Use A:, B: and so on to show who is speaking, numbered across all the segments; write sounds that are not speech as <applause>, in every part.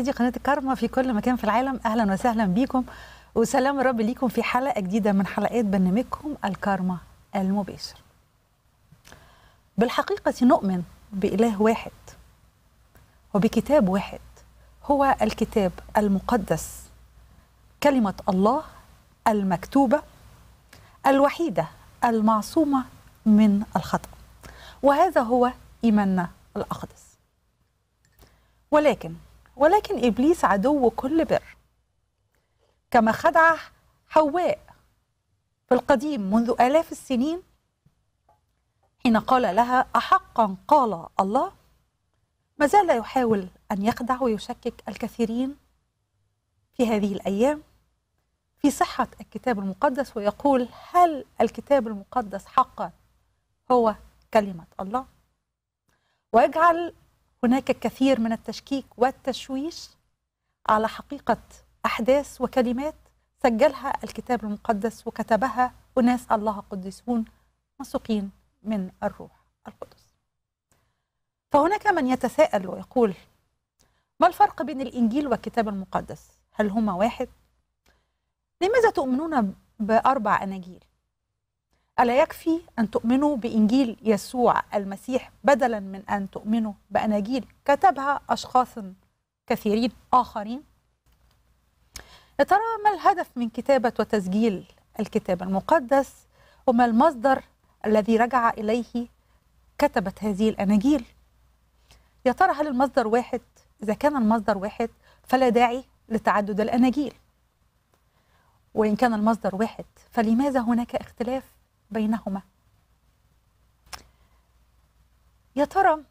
A: الإذاعية دي قناة الكارما في كل مكان في العالم أهلا وسهلا بيكم وسلام الرب ليكم في حلقة جديدة من حلقات برنامجكم الكارما المباشر بالحقيقة نؤمن بإله واحد وبكتاب واحد هو الكتاب المقدس كلمة الله المكتوبة الوحيدة المعصومة من الخطأ وهذا هو إيماننا الأقدس ولكن ولكن إبليس عدو كل بر كما خدع حواء في القديم منذ آلاف السنين حين قال لها أحقا قال الله ما زال يحاول أن يخدع ويشكك الكثيرين في هذه الأيام في صحة الكتاب المقدس ويقول هل الكتاب المقدس حقا هو كلمة الله ويجعل هناك الكثير من التشكيك والتشويش على حقيقة أحداث وكلمات سجلها الكتاب المقدس وكتبها أناس الله قدسون مسوقين من الروح القدس فهناك من يتساءل ويقول ما الفرق بين الإنجيل والكتاب المقدس؟ هل هما واحد؟ لماذا تؤمنون بأربع أناجيل؟ ألا يكفي أن تؤمنوا بإنجيل يسوع المسيح بدلا من أن تؤمنوا بأناجيل كتبها أشخاص كثيرين آخرين؟ يا ترى ما الهدف من كتابة وتسجيل الكتاب المقدس وما المصدر الذي رجع إليه كتبت هذه الأناجيل يا ترى هل المصدر واحد إذا كان المصدر واحد فلا داعي لتعدد الأناجيل وإن كان المصدر واحد فلماذا هناك اختلاف بينهما يا ترى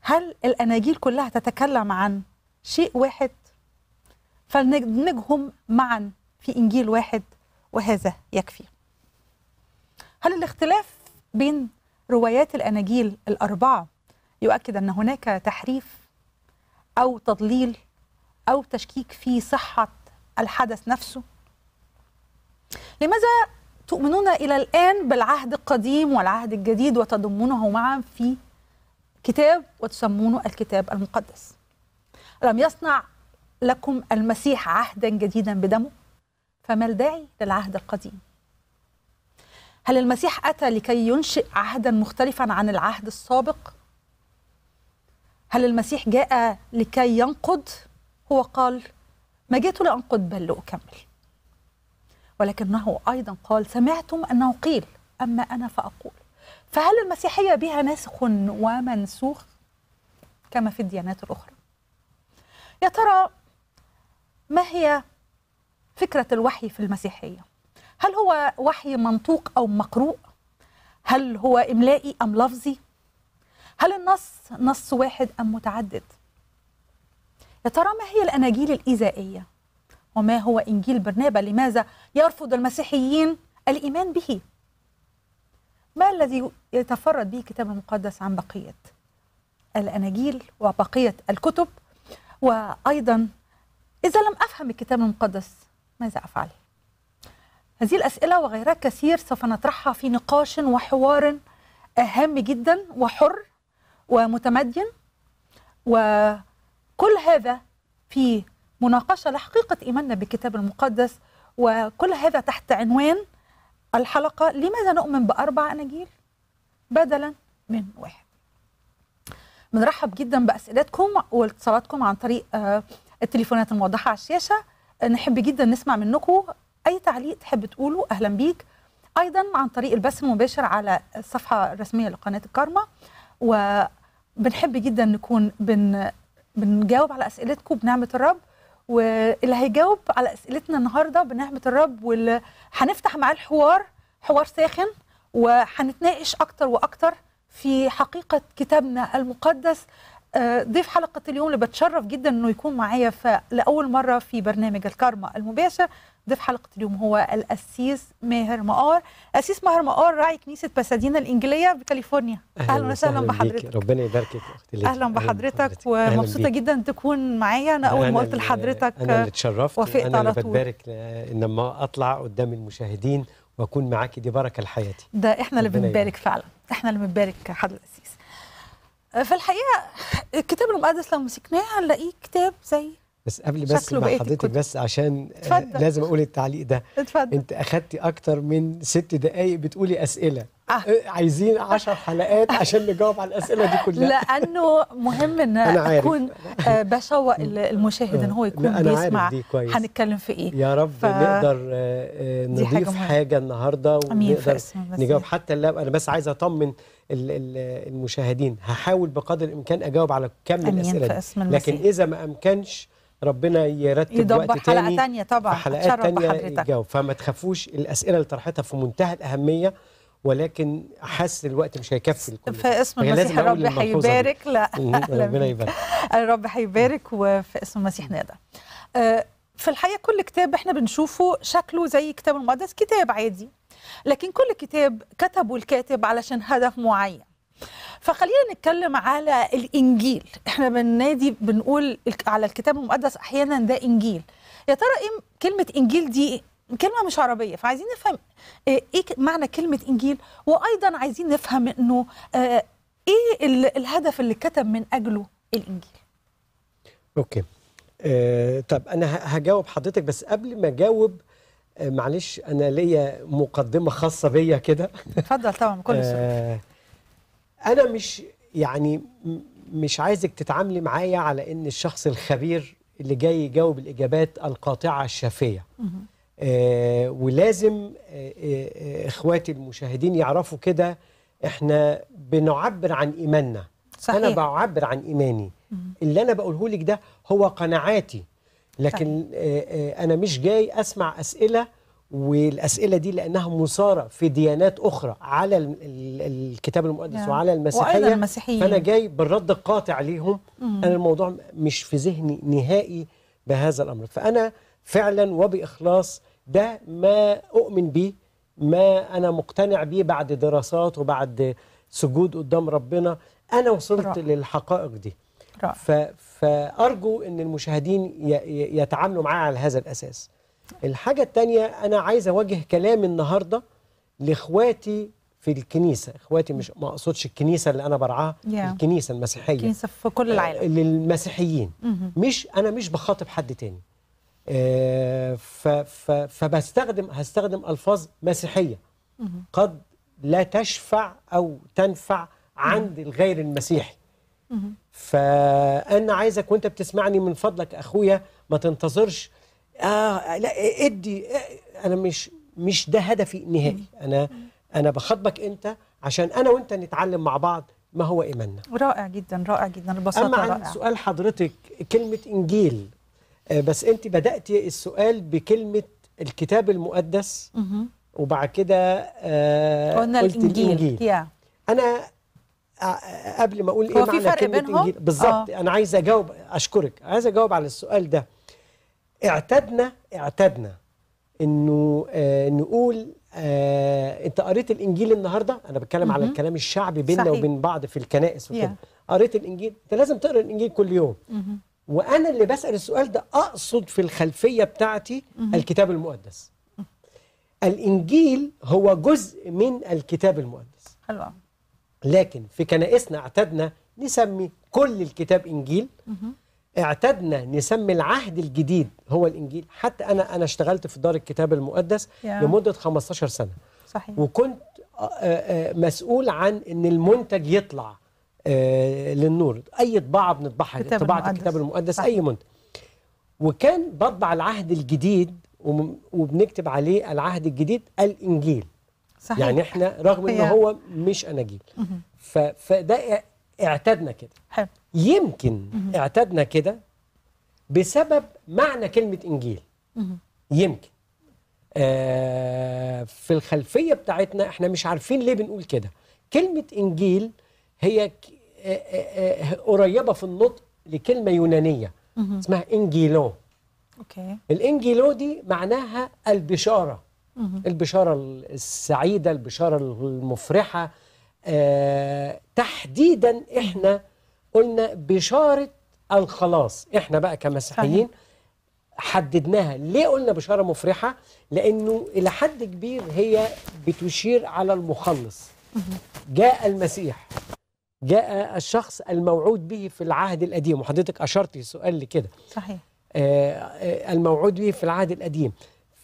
A: هل الاناجيل كلها تتكلم عن شيء واحد فلندمجهم معا في انجيل واحد وهذا يكفي هل الاختلاف بين روايات الاناجيل الاربعه يؤكد ان هناك تحريف او تضليل او تشكيك في صحه الحدث نفسه لماذا تؤمنون إلى الآن بالعهد القديم والعهد الجديد وتضمونه معا في كتاب وتسمونه الكتاب المقدس لم يصنع لكم المسيح عهدا جديدا بدمه فما الداعي للعهد القديم هل المسيح أتى لكي ينشئ عهدا مختلفا عن العهد السابق هل المسيح جاء لكي ينقض هو قال ما جئت لأنقض بل لأكمل ولكنه أيضا قال سمعتم أنه قيل أما أنا فأقول فهل المسيحية بها ناسخ ومنسوخ كما في الديانات الأخرى يا ترى ما هي فكرة الوحي في المسيحية هل هو وحي منطوق أو مقروء هل هو إملائي أم لفظي هل النص نص واحد أم متعدد يا ترى ما هي الأناجيل الإيذائية وما هو إنجيل برنابا لماذا يرفض المسيحيين الإيمان به ما الذي يتفرد به الكتاب المقدس عن بقية الأناجيل وبقية الكتب وأيضا إذا لم أفهم الكتاب المقدس ماذا أفعل؟ هذه الأسئلة وغيرها كثير سوف نطرحها في نقاش وحوار هام جدا وحر ومتمدن وكل هذا في مناقشة لحقيقة إيماننا بالكتاب المقدس وكل هذا تحت عنوان الحلقة لماذا نؤمن بأربع أناجيل بدلا من واحد بنرحب جدا بأسئلتكم واتصالاتكم عن طريق آه، التليفونات الموضحة على الشاشة نحب جدا نسمع منكم أي تعليق تحب تقوله أهلا بيك أيضا عن طريق البث المباشر على الصفحة الرسمية لقناة الكارما وبنحب جدا نكون بن بنجاوب على أسئلتكم بنعمة الرب واللي هيجاوب على اسئلتنا النهارده بنعمه الرب واللي هنفتح معاه الحوار حوار ساخن وهنتناقش اكتر واكتر في حقيقه كتابنا المقدس آه، ضيف حلقه اليوم اللي بتشرف جدا انه يكون معايا لاول مره في برنامج الكارما المباشر ضيف حلقه اليوم هو القسيس ماهر مقار قسيس ماهر مقار راعي كنيسه باسادينا الانجيليه بكاليفورنيا اهلا وسهلا بحضرتك
B: ربنا يباركك اختي اهلا بحضرتك
A: ومبسوطه جدا تكون معايا انا اول ما قلت لحضرتك انا اللي اتشرفت انا اللي بتبارك
B: لما اطلع قدام المشاهدين واكون معاكي دي بركه لحياتي ده احنا اللي بنبارك
A: فعلا احنا اللي بنبارك حضرتك القسيس في الحقيقه الكتاب المقدس لو مسكناه هنلاقيه كتاب زي
B: بس قبل بس مع حضرتك بس عشان آه، تفضل. لازم اقول التعليق ده اتفضل. انت اخدتي اكتر من ست دقايق بتقولي اسئله آه. آه. عايزين عشر حلقات عشان نجاوب على الاسئله دي كلها
A: لانه مهم ان أنا اكون آه، بشوق المشاهد ان هو يكون أنا بيسمع هنتكلم في ايه يا
B: رب ف... نقدر نضيف حاجه, حاجة النهارده ونقدر نجاوب حتى اللي انا بس عايزه اطمن المشاهدين هحاول بقدر الامكان اجاوب على كم الاسئله دي لكن اذا ما امكنش ربنا يرتب يدبر وقت حلقه تاني تانية طبعا حلقات تانية يجاوب فما تخافوش الاسئله اللي طرحتها في منتهى الاهميه ولكن حاسس الوقت مش هيكفي الكل اسم المسيح الرب هيبارك لا <laughs> ربنا يبارك
A: الرب هيبارك وفي اسم المسيح نادى آه، في الحقيقه كل كتاب احنا بنشوفه شكله زي كتاب المقدس كتاب عادي لكن كل كتاب كتبه الكاتب علشان هدف معين فخلينا نتكلم على الانجيل احنا بننادي بنقول على الكتاب المقدس احيانا ده انجيل يا ترى ايه كلمه انجيل دي كلمه مش عربيه فعايزين نفهم آه، ايه معنى كلمه انجيل وايضا عايزين نفهم انه آه، ايه الهدف اللي كتب من اجله الانجيل
B: اوكي أه طب انا هجاوب حضرتك بس قبل ما اجاوب آه، معلش انا ليا مقدمه خاصه بيا كده اتفضل طبعا كل سؤال انا مش يعني مش عايزك تتعاملي معايا على ان الشخص الخبير اللي جاي يجاوب الاجابات القاطعه الشافيه آه ولازم آه آه اخواتي المشاهدين يعرفوا كده احنا بنعبر عن ايماننا صحيح. انا بعبر عن ايماني مه. اللي انا بقوله لك ده هو قناعاتي لكن آه آه انا مش جاي اسمع اسئله والأسئلة دي لأنها مثارة في ديانات أخرى على الكتاب المقدس يعني. وعلى المسيحية المسيحيين. فأنا جاي بالرد القاطع ليهم مم. أنا الموضوع مش في ذهني نهائي بهذا الأمر فأنا فعلا وبإخلاص ده ما أؤمن به ما أنا مقتنع به بعد دراسات وبعد سجود قدام ربنا أنا وصلت رأي. للحقائق دي رأي. فأرجو أن المشاهدين يتعاملوا معايا على هذا الأساس الحاجة التانية أنا عايز أوجه كلام النهاردة لإخواتي في الكنيسة إخواتي مش ما أقصدش الكنيسة اللي أنا برعاها yeah. الكنيسة المسيحية الكنيسة في كل آه، العالم للمسيحيين mm -hmm. مش أنا مش بخاطب حد تاني آه ف ف فبستخدم هستخدم ألفاظ مسيحية mm -hmm. قد لا تشفع أو تنفع عند الغير المسيحي فأنا عايزك وأنت بتسمعني من فضلك أخويا ما تنتظرش اه لا ادي انا مش مش ده هدفي نهائي انا انا بخاطبك انت عشان انا وانت نتعلم مع بعض ما هو ايماننا رائع
A: جدا رائع جدا البساطه اما عن رائع. سؤال
B: حضرتك كلمه انجيل آه، بس انت بداتي السؤال بكلمه الكتاب المقدس وبعد كده آه، قلنا قلت الانجيل, الإنجيل. انا آه، قبل ما اقول ايه معنى كلمه بينهم؟ انجيل بالظبط انا عايز اجاوب اشكرك عايز اجاوب على السؤال ده اعتدنا اعتدنا انه آه نقول آه انت قريت الانجيل النهارده انا بتكلم على الكلام الشعبي بيننا وبين بعض في الكنائس وكده قريت الانجيل انت لازم تقرا الانجيل كل يوم وانا اللي بسال السؤال ده اقصد في الخلفيه بتاعتي الكتاب المقدس الانجيل هو جزء من الكتاب المقدس حلو لكن في كنائسنا اعتدنا نسمي كل الكتاب انجيل اعتدنا نسمي العهد الجديد هو الانجيل حتى انا انا اشتغلت في دار الكتاب المقدس yeah. لمده 15 سنه صحيح وكنت آه، آه، آه، مسؤول عن ان المنتج يطلع للنور اي طباعه بنطبعها طباعه الكتاب المقدس صحيح. اي منتج وكان بطبع العهد الجديد وبنكتب عليه العهد الجديد الانجيل صحيح. يعني احنا رغم ان هو مش اناجيل فده اعتدنا كده حلو يمكن اعتدنا كده بسبب معنى كلمة إنجيل يمكن آه في الخلفية بتاعتنا احنا مش عارفين ليه بنقول كده كلمة إنجيل هي آه، آه، آه، قريبة في النطق لكلمة يونانية اسمها إنجيلو أوكي. الإنجيلو دي معناها البشارة البشارة السعيدة البشارة المفرحة آه، تحديدا احنا قلنا بشاره الخلاص احنا بقى كمسيحيين حددناها ليه قلنا بشاره مفرحه لانه الى حد كبير هي بتشير على المخلص جاء المسيح جاء الشخص الموعود به في العهد القديم وحضرتك اشرتي سؤال لكده صحيح آه،, آه الموعود به في العهد القديم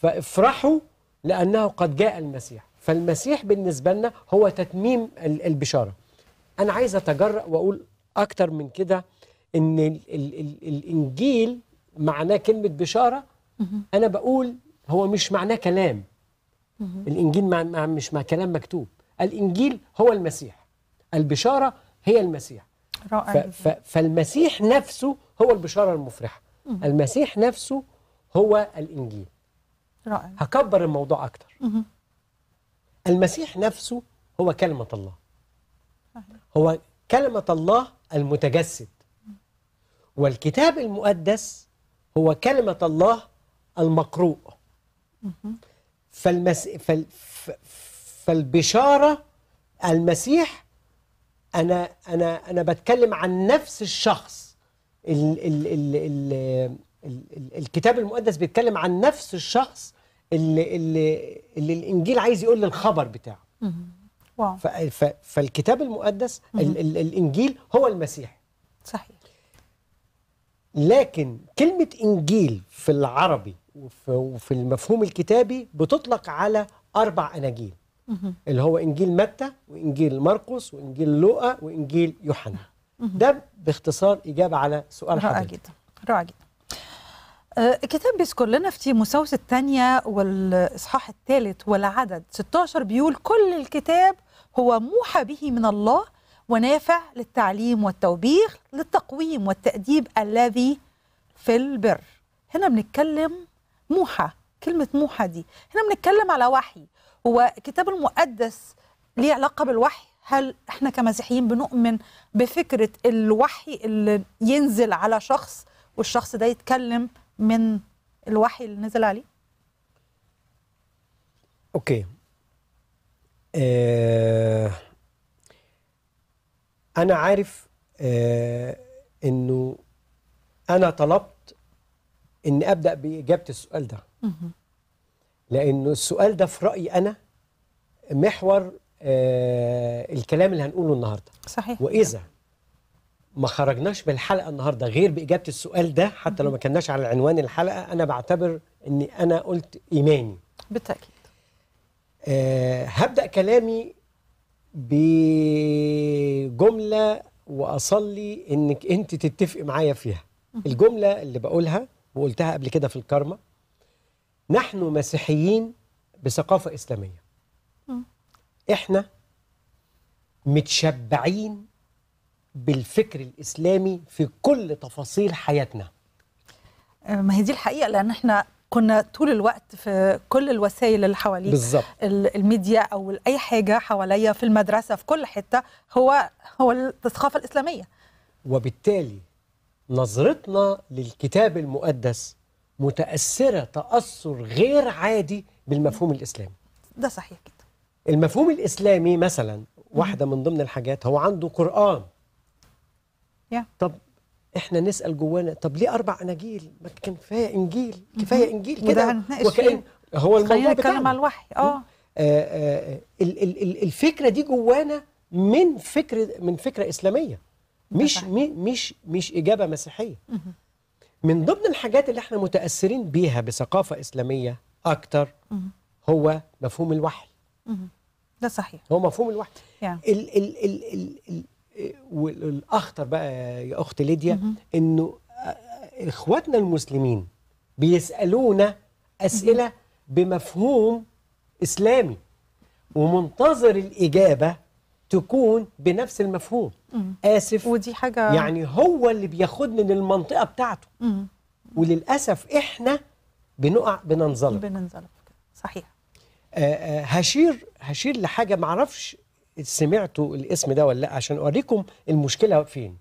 B: فافرحوا لانه قد جاء المسيح فالمسيح بالنسبة لنا هو تتميم البشارة أنا عايز أتجرأ وأقول أكتر من كده إن الـ الـ الـ الإنجيل معناه كلمة بشارة أنا بقول هو مش معناه كلام
C: الإنجيل
B: مع مش مع كلام مكتوب الإنجيل هو المسيح البشارة هي المسيح رائع فالمسيح نفسه هو البشارة المفرحة المسيح نفسه هو الإنجيل رائع هكبر الموضوع أكتر المسيح نفسه هو كلمة الله هو كلمة الله المتجسد والكتاب المقدس هو كلمة الله المقروء فالمس... فال... فالبشارة المسيح أنا أنا أنا بتكلم عن نفس الشخص ال... ال... ال... ال... ال... الكتاب المقدس بيتكلم عن نفس الشخص اللي اللي اللي الانجيل عايز يقول للخبر بتاعه فالكتاب المقدس ال ال الانجيل هو المسيح صحيح لكن كلمه انجيل في العربي وفي المفهوم الكتابي بتطلق على اربع اناجيل اللي هو انجيل متى وانجيل مرقس وانجيل لوقا وانجيل يوحنا ده باختصار اجابه على سؤال حضرتك جدا
A: رائع جدا الكتاب آه، بيذكر لنا في مساوس الثانية والإصحاح الثالث والعدد 16 بيقول كل الكتاب هو موحى به من الله ونافع للتعليم والتوبيخ للتقويم والتأديب الذي في البر هنا بنتكلم موحى كلمة موحى دي هنا بنتكلم على وحي هو الكتاب المقدس ليه علاقة بالوحي هل احنا كمسيحيين بنؤمن بفكرة الوحي اللي ينزل على شخص والشخص ده يتكلم من الوحي اللي نزل عليه؟
B: اوكي آه انا عارف آه انه انا طلبت ان ابدا باجابه السؤال ده لانه السؤال ده في رايي انا محور آه الكلام اللي هنقوله النهارده صحيح واذا ما خرجناش بالحلقه النهارده غير باجابه السؤال ده حتى لو ما كناش على عنوان الحلقه انا بعتبر اني انا قلت ايماني بالتاكيد أه هبدا كلامي بجمله واصلي انك انت تتفقي معايا فيها الجمله اللي بقولها وقلتها قبل كده في الكارما نحن مسيحيين بثقافه اسلاميه احنا متشبعين بالفكر الإسلامي في كل تفاصيل حياتنا ما هي دي الحقيقة
A: لأن احنا كنا طول الوقت في كل الوسائل اللي حواليك بالظبط الميديا او اي حاجه حواليا في المدرسه في كل حته هو هو الثقافه الاسلاميه
B: وبالتالي نظرتنا للكتاب المقدس متاثره تاثر غير عادي بالمفهوم الاسلامي ده صحيح جدا المفهوم الاسلامي مثلا واحده من ضمن الحاجات هو عنده قران yeah. طب احنا نسال جوانا طب ليه اربع اناجيل ما كان كفايه انجيل كفايه انجيل كده وكان هو الموضوع بتاعنا الوحي اه, آه،, آه، الفكره دي جوانا من فكر من فكره اسلاميه مش مش مش اجابه مسيحيه من ضمن الحاجات اللي احنا متاثرين بيها بثقافه اسلاميه اكتر هو مفهوم الوحي ده صحيح هو مفهوم الوحي يعني. ال ال ال ال والاخطر بقى يا اخت ليديا انه اخواتنا المسلمين بيسالونا اسئله بمفهوم اسلامي ومنتظر الاجابه تكون بنفس المفهوم اسف ودي حاجه يعني هو اللي بياخدنا للمنطقه بتاعته وللاسف احنا بنقع بننزلق بننزلق صحيح آه،, آه هشير هشير لحاجه معرفش سمعتوا الاسم ده ولا لا عشان اوريكم المشكله فين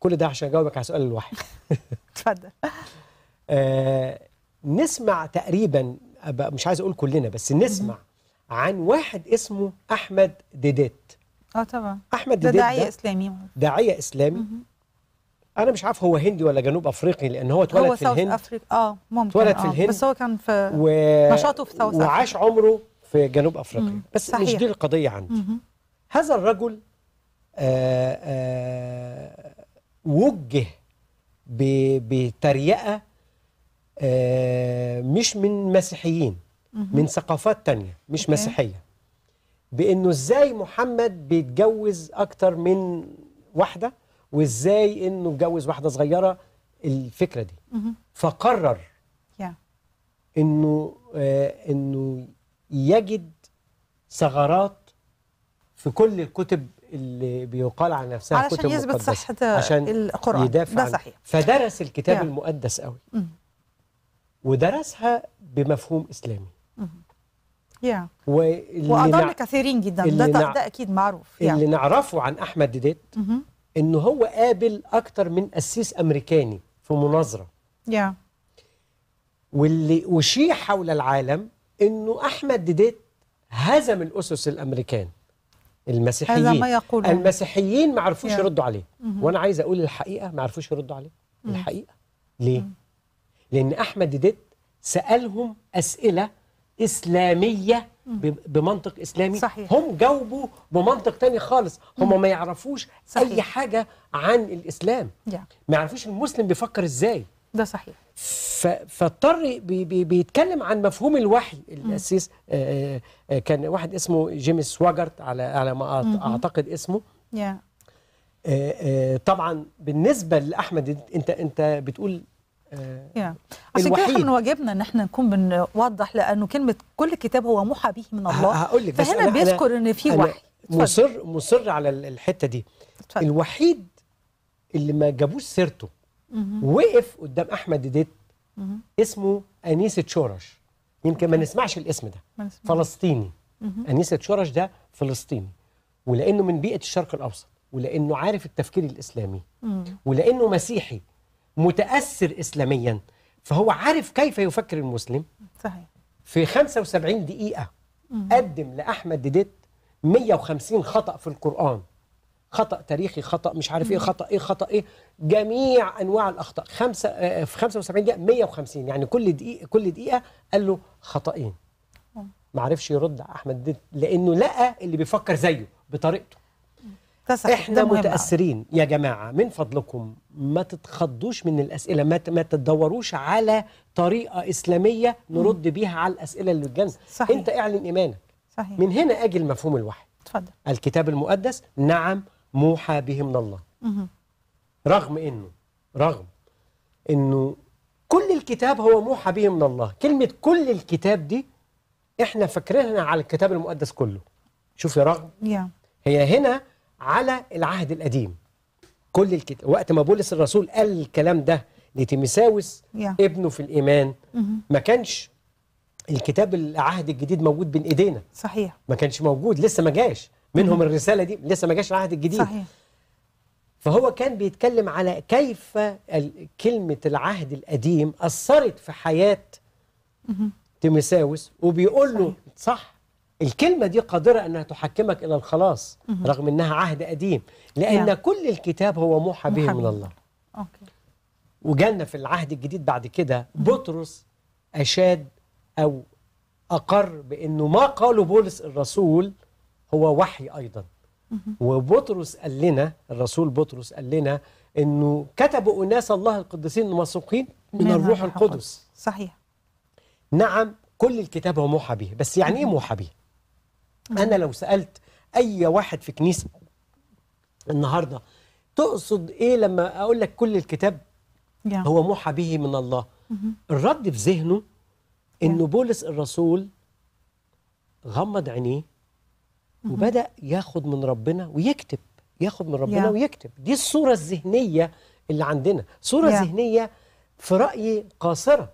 B: كل ده عشان اجاوبك على سؤال الواحد <laughs> اتفضل آه نسمع تقريبا مش عايز اقول كلنا بس نسمع عن واحد اسمه احمد ديديت اه طبعا احمد ديديت ده داعيه اسلامي داعيه اسلامي انا مش عارف هو هندي ولا جنوب افريقي لان هو اتولد في الهند هو افريقيا
A: اه ممكن اتولد آه، في الهند بس هو كان في و... نشاطه في ساوث وعاش
B: عمره في جنوب افريقيا بس صحيح. مش دي القضيه عندي هذا الرجل آآ آه، آآ آه، وجه بتريقة آه، مش من مسيحيين من ثقافات تانية مش مسيحية بأنه إزاي محمد بيتجوز أكتر من واحدة وإزاي إنه اتجوز واحدة صغيرة الفكرة دي فقرر إنه إنه يجد ثغرات في كل الكتب اللي بيقال عن نفسها علشان كتب يثبت صحة عشان القرآن يدافع ده صحيح فدرس الكتاب يعني. المقدس قوي م. ودرسها بمفهوم إسلامي يا وأضل
A: كثيرين جدا ده, نع... ده أكيد معروف يعني. اللي
B: نعرفه عن أحمد ديدات انه هو قابل أكتر من قسيس أمريكاني في مناظرة يا واللي أشيع حول العالم إنه أحمد ديت هزم الأسس الأمريكان المسيحيين هذا ما يقوله المسيحيين ما عرفوش يردوا عليه مم. وانا عايز اقول الحقيقه ما عرفوش يردوا عليه الحقيقه ليه مم. لان احمد ديت سالهم اسئله اسلاميه بمنطق اسلامي صحيح. هم جاوبوا بمنطق تاني خالص هم ما يعرفوش صحيح. اي حاجه عن الاسلام يعني. ما يعرفوش المسلم بيفكر ازاي ده صحيح فاضطر بي بي بيتكلم عن مفهوم الوحي الاسيس آه، آه، آه، كان واحد اسمه جيمس واجرت على على ما اعتقد اسمه طبعا بالنسبه لاحمد انت انت بتقول yeah. عشان كده احنا من
A: واجبنا ان احنا نكون بنوضح لانه كلمه كل كتاب هو محى به من الله هقول لك فهنا
B: بيذكر ان في وحي مصر مصر على الحته دي اتفضل. الوحيد اللي ما جابوش سيرته وقف قدام احمد ديت اسمه انيسه شورش يمكن ما نسمعش الاسم ده فلسطيني انيسه شورش ده فلسطيني ولانه من بيئه الشرق الاوسط ولانه عارف التفكير الاسلامي ولانه مسيحي متاثر اسلاميا فهو عارف كيف يفكر المسلم صحيح في 75 دقيقه قدم لاحمد ديت 150 خطا في القران خطا تاريخي خطا مش عارف ايه خطا ايه خطا ايه جميع انواع الاخطاء خمسه آه، آه، في 75 دقيقه 150 يعني كل دقيقه كل دقيقه قال له خطأين آه. ما عرفش يرد احمد ديت لانه لقى اللي بيفكر زيه بطريقته احنا متاثرين يا جماعه من فضلكم ما تتخضوش من الاسئله ما ما تدوروش على طريقه اسلاميه نرد بيها على الاسئله اللي بتجيلنا انت اعلن ايمانك صحيح. من هنا اجي المفهوم الواحد اتفضل الكتاب المقدس نعم موحى به من الله رغم انه رغم انه كل الكتاب هو موحى به من الله كلمه كل الكتاب دي احنا فاكرينها على الكتاب المقدس كله شوفي رغم يا. هي هنا على العهد القديم كل الكتاب وقت ما بولس الرسول قال الكلام ده لتيمساوس yeah. ابنه في الايمان mm -hmm. ما كانش الكتاب العهد الجديد موجود بين ايدينا صحيح ما كانش موجود لسه ما جاش منهم الرسالة دي لسه ما جاش العهد الجديد صحيح فهو كان بيتكلم على كيف كلمة العهد القديم أثرت في حياة تيمساوس وبيقول له صح الكلمة دي قادرة أنها تحكمك إلى الخلاص رغم أنها عهد قديم لأن يعني. كل الكتاب هو موحى به من الله أوكي. وجالنا في العهد الجديد بعد كده بطرس أشاد أو أقر بأنه ما قاله بولس الرسول هو وحي أيضا وبطرس قال لنا الرسول بطرس قال لنا أنه كتب أناس الله القديسين الموثوقين من الروح القدس صحيح نعم كل الكتاب هو موحى به بس يعني إيه موحى به أنا لو سألت أي واحد في كنيسة النهاردة تقصد إيه لما أقول لك كل الكتاب هو موحى به من الله الرد في ذهنه انه بولس الرسول غمض عينيه وبدا ياخد من ربنا ويكتب ياخد من ربنا yeah. ويكتب دي الصوره الذهنيه اللي عندنا صوره yeah. ذهنيه في رايي قاصره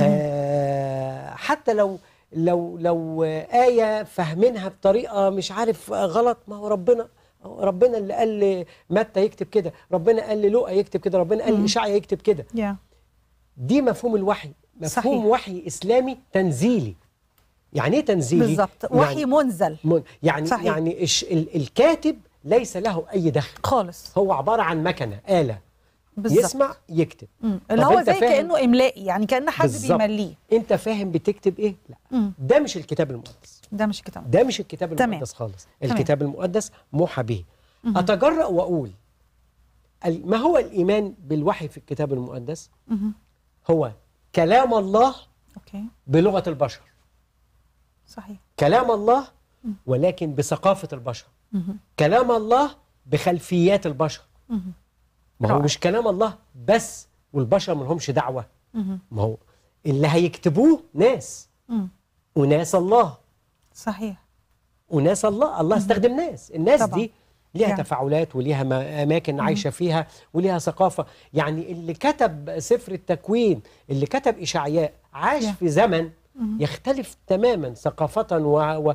B: آه حتى لو لو لو ايه فاهمينها بطريقه مش عارف غلط ما هو ربنا ربنا اللي قال متى يكتب كده ربنا قال لوقا يكتب كده ربنا قال لاشعيا يكتب كده yeah. دي مفهوم الوحي مفهوم صحيح. وحي اسلامي تنزيلي يعني ايه تنزيلي بالظبط يعني وحي منزل من يعني صحيح. يعني ال الكاتب ليس له اي دخل خالص هو عباره عن مكنه آلة بالزبط. يسمع يكتب اللي هو زي كانه
A: املائي يعني كان حد بيمليه
B: انت فاهم بتكتب ايه لا
A: مم.
C: ده
B: مش الكتاب المقدس ده مش الكتاب ده مش الكتاب تمام. المقدس خالص تمام. الكتاب المقدس موحى به اتجرأ واقول ما هو الايمان بالوحي في الكتاب المقدس مم. هو كلام الله أوكي. بلغه البشر صحيح كلام الله ولكن بثقافة البشر كلام الله بخلفيات البشر ما هو مش كلام الله بس والبشر ما لهمش دعوة ما هو اللي هيكتبوه ناس وناس الله صحيح وناس الله الله استخدم ناس الناس طبعا. دي ليها يعني. تفاعلات وليها أماكن عايشة فيها وليها ثقافة يعني اللي كتب سفر التكوين اللي كتب إشعياء عاش يعني. في زمن يختلف تماما ثقافة و... و...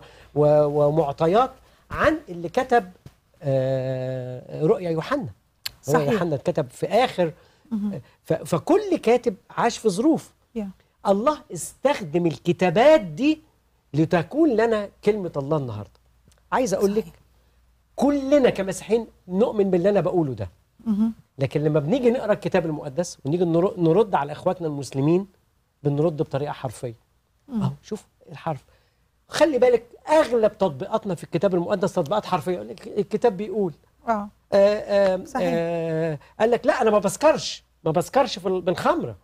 B: ومعطيات عن اللي كتب آه، رؤيا يوحنا صحيح يوحنا اتكتب في آخر ف... فكل كاتب عاش في ظروف الله استخدم الكتابات دي لتكون لنا كلمة الله النهاردة عايز أقول لك كلنا كمسيحيين نؤمن باللي أنا بقوله ده لكن لما بنيجي نقرا الكتاب المقدس ونيجي نرد على اخواتنا المسلمين بنرد بطريقه حرفيه اهو شوف الحرف خلي بالك اغلب تطبيقاتنا في الكتاب المقدس تطبيقات حرفيه الكتاب بيقول اه, آه، صحيح آه، قال لك لا انا ما بسكرش ما بسكرش في بالخمره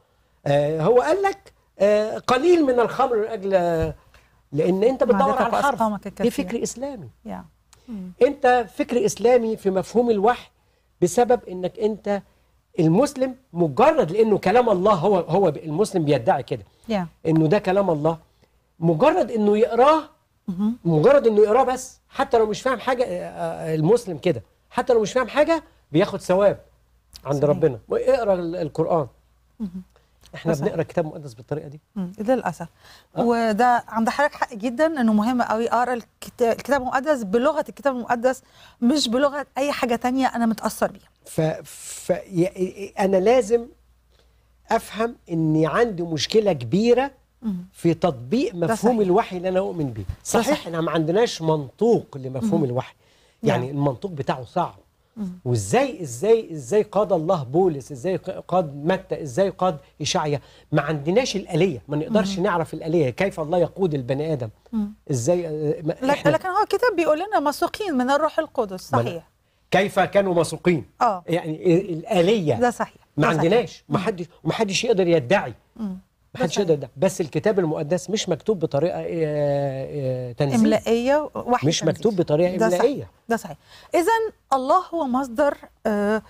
B: آه هو قال لك آه قليل من الخمر لاجل لان انت بتدور على الحرف دي فكر اسلامي يا. انت فكر اسلامي في مفهوم الوحي بسبب انك انت المسلم مجرد لانه كلام الله هو هو المسلم بيدعي كده yeah. انه ده كلام الله مجرد انه يقراه مجرد انه يقراه بس حتى لو مش فاهم حاجه آه، آه، المسلم كده حتى لو مش فاهم حاجه بياخد ثواب عند صحيح. ربنا واقرا القران احنا للأسف. بنقرا الكتاب المقدس بالطريقه دي
A: للاسف آه. وده عند حضرتك حق جدا انه مهم قوي اقرا الكتاب المقدس بلغه الكتاب المقدس مش بلغه اي حاجه تانية انا متاثر بيها ف...
B: ف... انا لازم افهم اني عندي مشكله كبيره في تطبيق مفهوم الوحي اللي انا اؤمن بيه صحيح, احنا ما عندناش منطوق لمفهوم الوحي نعم. يعني نعم. المنطوق بتاعه صعب وازاي ازاي ازاي قاد الله بولس ازاي قاد متى ازاي قاد اشعيا ما عندناش الاليه ما نقدرش مم. نعرف الاليه كيف الله يقود البني ادم ازاي آه، إحنا... لكن هو
A: الكتاب بيقول لنا مسوقين من الروح القدس صحيح
B: كيف كانوا مسوقين اه يعني الاليه ده صحيح ما عندناش ما حدش وما حدش يقدر يدعي
A: ما
B: حدش يقدر يدعي بس الكتاب المقدس مش مكتوب بطريقه آه، آه، تنزيل املائيه
A: واحده مش تنزيل. مكتوب بطريقه ده املائيه صحيح. ده صحيح اذا الله هو مصدر آه،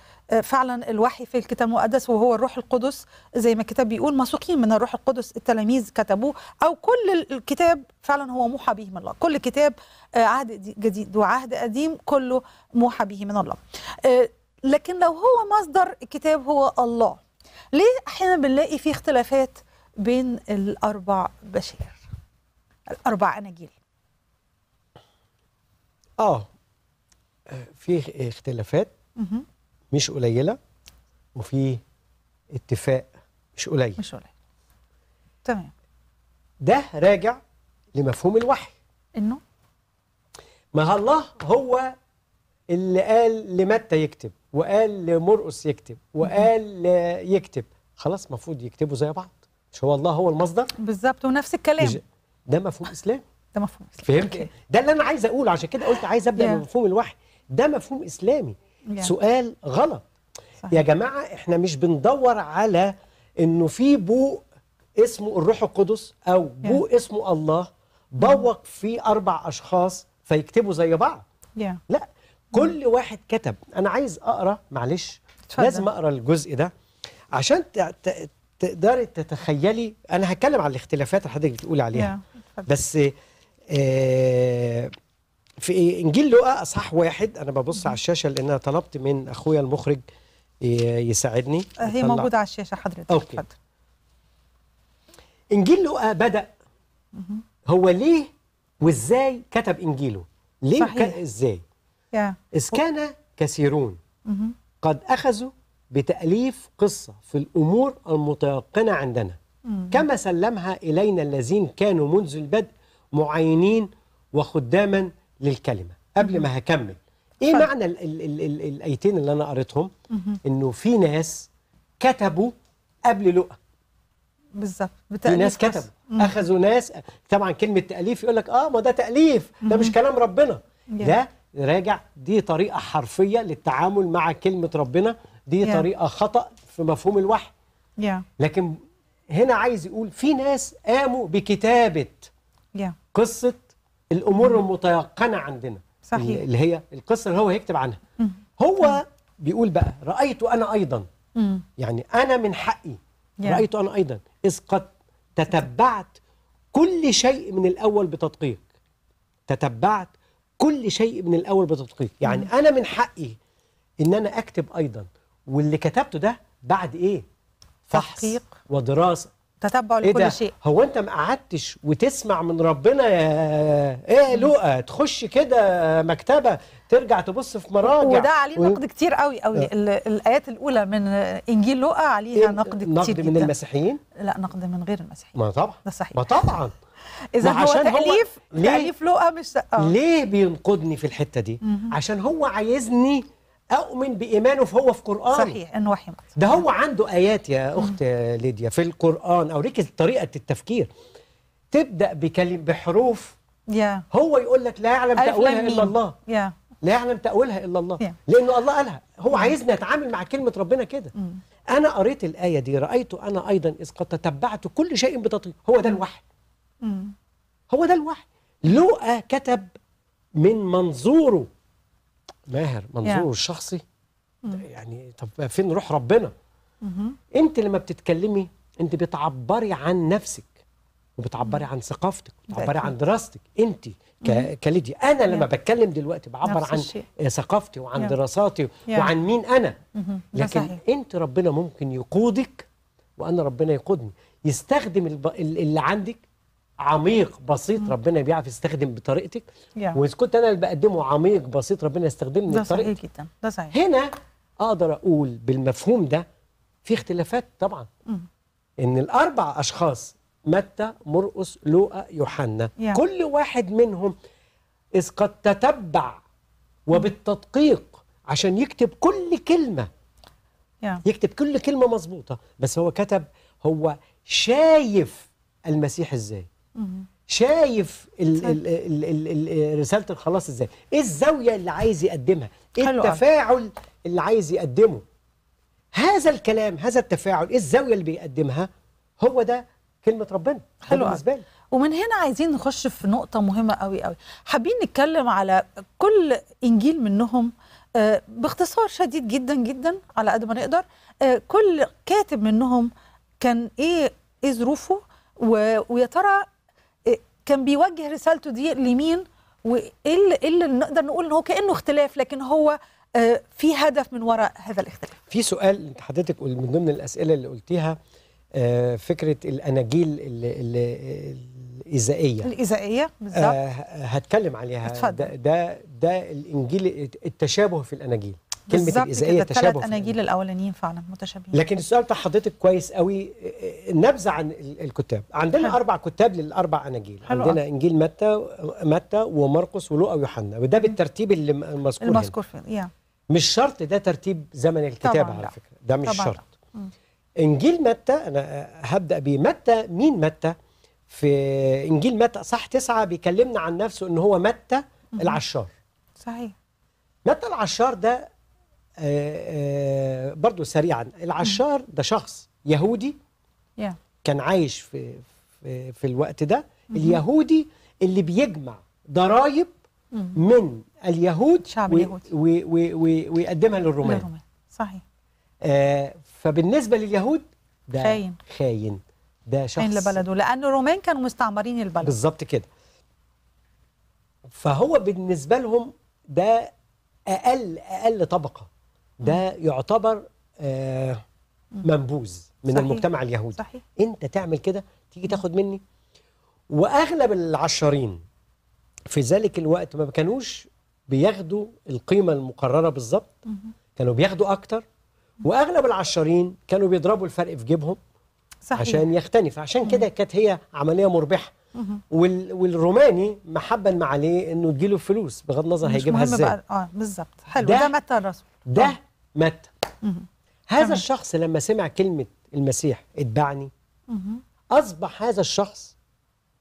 A: فعلا الوحي في الكتاب المقدس وهو الروح القدس زي ما الكتاب بيقول مسوقين من الروح القدس التلاميذ كتبوه او كل الكتاب فعلا هو موحى به من الله كل كتاب عهد جديد وعهد قديم كله موحى به من الله لكن لو هو مصدر الكتاب هو الله ليه احيانا بنلاقي في اختلافات بين الاربع بشير الاربع اناجيل
B: اه في اختلافات مش قليله وفي اتفاق مش قليل مش قليل تمام ده راجع لمفهوم الوحي انه ما الله هو اللي قال لمتى يكتب وقال لمرقص يكتب وقال يكتب خلاص المفروض يكتبوا زي بعض مش هو الله هو المصدر بالظبط ونفس الكلام ده مفهوم اسلام ده مفهوم اسلامي فهمت ده اللي انا عايز اقوله عشان كده قلت عايز ابدا بمفهوم الوحي ده مفهوم اسلامي يعني. سؤال غلط صحيح. يا جماعه احنا مش بندور على انه في بوق اسمه الروح القدس او بوق بو اسمه الله بوق في اربع اشخاص فيكتبوا زي بعض يعني. لا كل واحد كتب انا عايز اقرا معلش تفضل. لازم اقرا الجزء ده عشان تقدري تتخيلي انا هتكلم على الاختلافات اللي حضرتك بتقولي عليها بس آه، في انجيل لوقا اصح واحد انا ببص على الشاشه لان انا طلبت من اخويا المخرج يساعدني آه، هي موجوده على
A: الشاشه حضرتك أوكي.
B: اتفضل انجيل لوقا بدا هو ليه وازاي كتب انجيله ليه صحيح. ازاي إذ كان كثيرون mm-hmm. قد أخذوا بتأليف قصة في الأمور المتيقنة عندنا mm-hmm. كما سلمها إلينا الذين كانوا منذ البدء معينين وخداما للكلمة قبل mm-hmm. ما هكمل إيه فضل. معنى الـ الـ الـ الـ الآيتين اللي أنا قريتهم إنه في ناس كتبوا قبل لقى بالظبط في ناس كتبوا أخذوا ناس طبعا كلمة تأليف يقول لك آه ما ده تأليف ده مش كلام ربنا ده راجع دي طريقة حرفية للتعامل مع كلمة ربنا دي yeah. طريقة خطأ في مفهوم الوحي yeah. لكن هنا عايز يقول في ناس قاموا بكتابة yeah. قصة الأمور المتيقنة عندنا صحيح. اللي هي القصة اللي هو هيكتب عنها mm. هو mm. بيقول بقى رأيت أنا أيضا mm. يعني أنا من حقي yeah. رأيت أنا أيضا إذ قد تتبعت كل شيء من الأول بتدقيق تتبعت كل شيء من الاول بتدقيق يعني مم. انا من حقي ان انا اكتب ايضا واللي كتبته ده بعد ايه فحص تحقيق ودراسه
A: تتبع إيه لكل إيه شيء
B: هو انت ما قعدتش وتسمع من ربنا يا ايه لؤى تخش كده مكتبه ترجع تبص في مراجع وده عليه و... نقد كتير قوي قوي آه. الايات
A: الاولى من انجيل لؤى عليها إيه؟ نقد كتير نقد من جدا. المسيحيين لا نقد من غير المسيحيين
B: ما طبعا ده صحيح ما طبعا اذا هو تاليف هو تاليف لقى مش آه. ليه بينقدني في الحته دي مم. عشان هو عايزني اؤمن بايمانه فهو في قران صحيح ان وحي ده هو عنده ايات يا اخت مم. ليديا في القران اوريك طريقه التفكير تبدا بكلم بحروف يا هو يقول لك لا يعلم تاويلها الا الله يا لا يعلم تاويلها الا الله yeah. لانه الله قالها هو عايزني اتعامل مع كلمه ربنا كده mm. انا قريت الايه دي رايت انا ايضا اذ قد تتبعت كل شيء بتطيب هو ده الوحي هو ده الوحي لوقا كتب من منظوره ماهر منظوره الشخصي mm. يعني طب فين روح ربنا mm-hmm. انت لما بتتكلمي انت بتعبري عن نفسك وبتعبري عن ثقافتك وبتعبري عن دراستك انت mm-hmm. كليديا انا لما بتكلم دلوقتي بعبر عن ثقافتي وعن دراساتي وعن مين انا
C: mm-hmm. لكن
B: انت ربنا ممكن يقودك وانا ربنا يقودني يستخدم اللي عندك عميق بسيط ربنا بيعرف يستخدم بطريقتك yeah. واذا كنت انا اللي بقدمه عميق بسيط ربنا يستخدمني ده صحيح جدا ده صحيح هنا اقدر اقول بالمفهوم ده في اختلافات طبعا ان الاربع اشخاص متى مرقس لوقا يوحنا كل واحد منهم اذ قد تتبع وبالتدقيق عشان يكتب كل كلمه yeah. يكتب كل كلمه مظبوطه بس هو كتب هو شايف المسيح ازاي شايف رساله الخلاص ازاي ايه الزاويه اللي عايز يقدمها ايه التفاعل اللي عايز يقدمه هذا الكلام هذا التفاعل ايه الزاويه اللي بيقدمها هو ده كلمه ربنا حلو بالنسبه لي
A: ومن هنا عايزين نخش في نقطه مهمه قوي قوي حابين نتكلم على كل انجيل منهم آه، باختصار شديد جدا جدا على قد ما نقدر آه، كل كاتب منهم كان ايه ايه ظروفه ويا ترى كان بيوجه رسالته دي لمين وايه اللي نقدر نقول ان هو كانه اختلاف لكن هو آه، في هدف من وراء هذا الاختلاف
B: في سؤال انت حضرتك من ضمن الاسئله اللي قلتيها آه، فكره الاناجيل الايذائيه
A: الايذائيه آه، بالظبط
B: هتكلم عليها اتفضل. ده ده ده الانجيل التشابه في الاناجيل كلمه الازائيه تشابه الثلاث
A: اناجيل الاولانيين فعلا متشابهين لكن
B: السؤال بتاع حضرتك كويس قوي نبذه عن الكتاب عندنا حلو. اربع كتاب للاربع اناجيل حلو عندنا انجيل متى متى ومرقس ولوقا ويوحنا وده بالترتيب اللي المذكور المذكور فيه مش شرط ده ترتيب زمن الكتابه على فكره ده مش طبعًا. شرط لا. انجيل متى انا هبدا بيه متى مين متى في انجيل متى صح تسعة بيكلمنا عن نفسه ان هو متى العشار صحيح متى العشار ده آه، آه، برضو سريعا العشار ده شخص يهودي كان عايش في في, في الوقت ده اليهودي اللي بيجمع ضرائب من اليهود شعب اليهود ويقدمها للرومان للرومان صحيح آه فبالنسبه لليهود ده خاين خاين ده شخص خاين لبلده
A: لان الرومان كانوا مستعمرين البلد بالظبط
B: كده فهو بالنسبه لهم ده اقل اقل طبقه ده يعتبر آه، منبوذ من صحيح. المجتمع اليهودي صحيح. انت تعمل كده تيجي تاخد مني واغلب العشرين في ذلك الوقت ما كانوش بياخدوا القيمه المقرره بالظبط كانوا بياخدوا اكتر واغلب العشرين كانوا بيضربوا الفرق في جيبهم صحيح. عشان يختلف عشان كده كانت هي عمليه مربحه وال... والروماني محبا ما عليه انه تجيله فلوس بغض النظر هيجيبها ازاي
A: اه بالظبط حلو ده, ده متى الرسول
B: ده آه. مات هذا الشخص لما سمع كلمة المسيح اتبعني أصبح هذا الشخص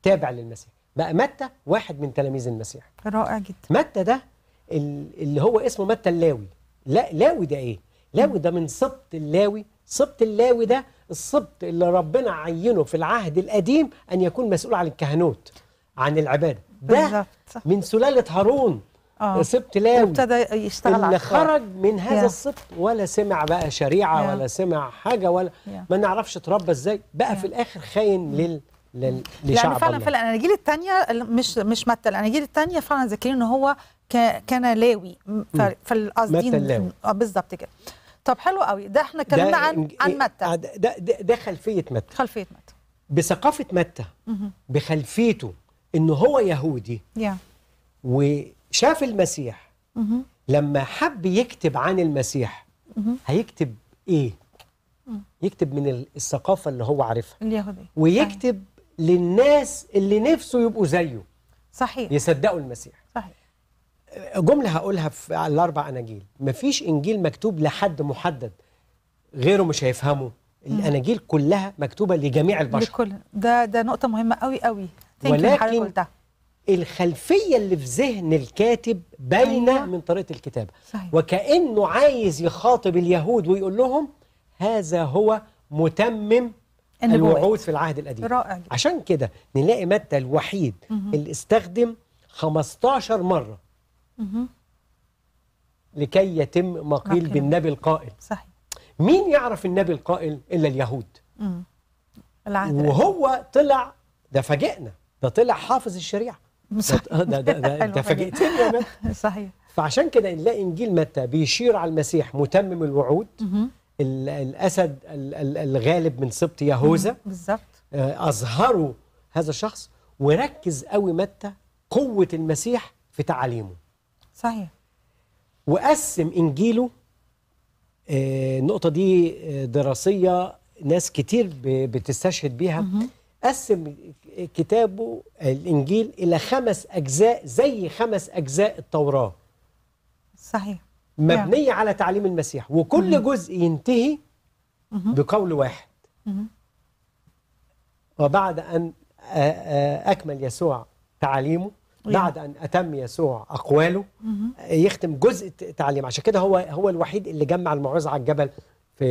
B: تابع للمسيح بقى متى واحد من تلاميذ المسيح رائع جدا متى ده اللي هو اسمه متى اللاوي لا لاوي ده ايه لاوي ده من سبط اللاوي سبط اللاوي ده السبط اللي ربنا عينه في العهد القديم ان يكون مسؤول عن الكهنوت عن العباده ده بالزبط. من سلاله هارون آه. آه، سبط لاوي وابتدى يشتغل اللي خرج من هذا yeah. السبط ولا سمع بقى شريعه yeah. ولا سمع حاجه ولا yeah. ما نعرفش اتربى ازاي بقى yeah. في الاخر خاين لل لل... لشعب يعني فعلا فعلا
A: انا الاناجيل الثانيه مش مش متى الاناجيل الثانيه فعلا ذاكرين ان هو كان لاوي فالقصدين آه، بالظبط كده طب حلو قوي
B: ده احنا اتكلمنا عن عن متى آه، ده, ده ده خلفيه متى خلفيه متى بثقافه متى بخلفيته ان هو يهودي
C: yeah.
B: شاف المسيح لما حب يكتب عن المسيح هيكتب ايه يكتب من الثقافه اللي هو عارفها اليهوديه ويكتب صحيح. للناس اللي نفسه يبقوا زيه صحيح يصدقوا المسيح صحيح جمله هقولها في الاربع اناجيل مفيش انجيل مكتوب لحد محدد غيره مش هيفهمه الاناجيل كلها مكتوبه لجميع البشر
A: لكل ده ده
B: نقطه مهمه قوي قوي ولكن الخلفيه اللي في ذهن الكاتب باينه أيوة. من طريقه الكتابه صحيح. وكانه عايز يخاطب اليهود ويقول لهم هذا هو متمم الوعود في العهد القديم رائع عشان كده نلاقي متى الوحيد مه. اللي استخدم 15 مره مه. لكي يتم ما قيل بالنبي القائل صحيح مين يعرف النبي القائل الا اليهود العهد وهو طلع ده فاجئنا ده طلع حافظ الشريعه آه، ده ده ده انت <laughs> فاجئتني يا بنت <laughs> صحيح فعشان كده نلاقي انجيل متى بيشير على المسيح متمم الوعود الاسد الغالب من سبط يهوذا بالظبط آه، اظهروا هذا الشخص وركز قوي متى قوه المسيح في تعاليمه صحيح وقسم انجيله آه، النقطه دي دراسيه ناس كتير بتستشهد بيها قسم كتابه الإنجيل إلى خمس أجزاء زي خمس أجزاء التوراة صحيح مبنية يعني. على تعليم المسيح وكل مم. جزء ينتهي مم. بقول واحد مم. وبعد أن أكمل يسوع تعاليمه بعد أن أتم يسوع أقواله يختم جزء تعليم عشان كده هو هو الوحيد اللي جمع الموعظة على الجبل في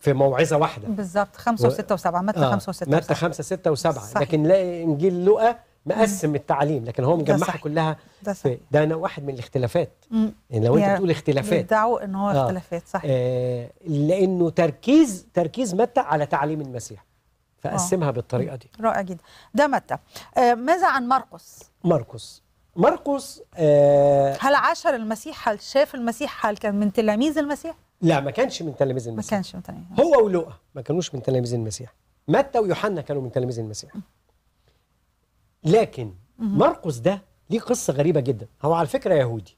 B: في موعظه واحده
A: بالظبط 5 و6 و7 متى 5 آه، و6 متى
B: 5 6 و7 لكن نلاقي انجيل لقى مقسم التعليم لكن هو مجمعها كلها ده, في ده انا واحد من الاختلافات
A: يعني لو انت بتقول اختلافات يدعوا ان هو آه. اختلافات صحيح
B: آه لانه تركيز تركيز متى على تعليم المسيح فقسمها آه. بالطريقه دي
A: رائع جدا ده متى آه ماذا عن
B: مرقس مرقس مرقس آه
A: هل عاشر المسيح هل شاف المسيح هل كان من تلاميذ المسيح
B: لا ما كانش من تلاميذ المسيح ما كانش من تلاميذ هو ولوقا ما كانوش من تلاميذ المسيح متى ويوحنا كانوا من تلاميذ المسيح لكن مرقس ده ليه قصه غريبه جدا هو على فكره يهودي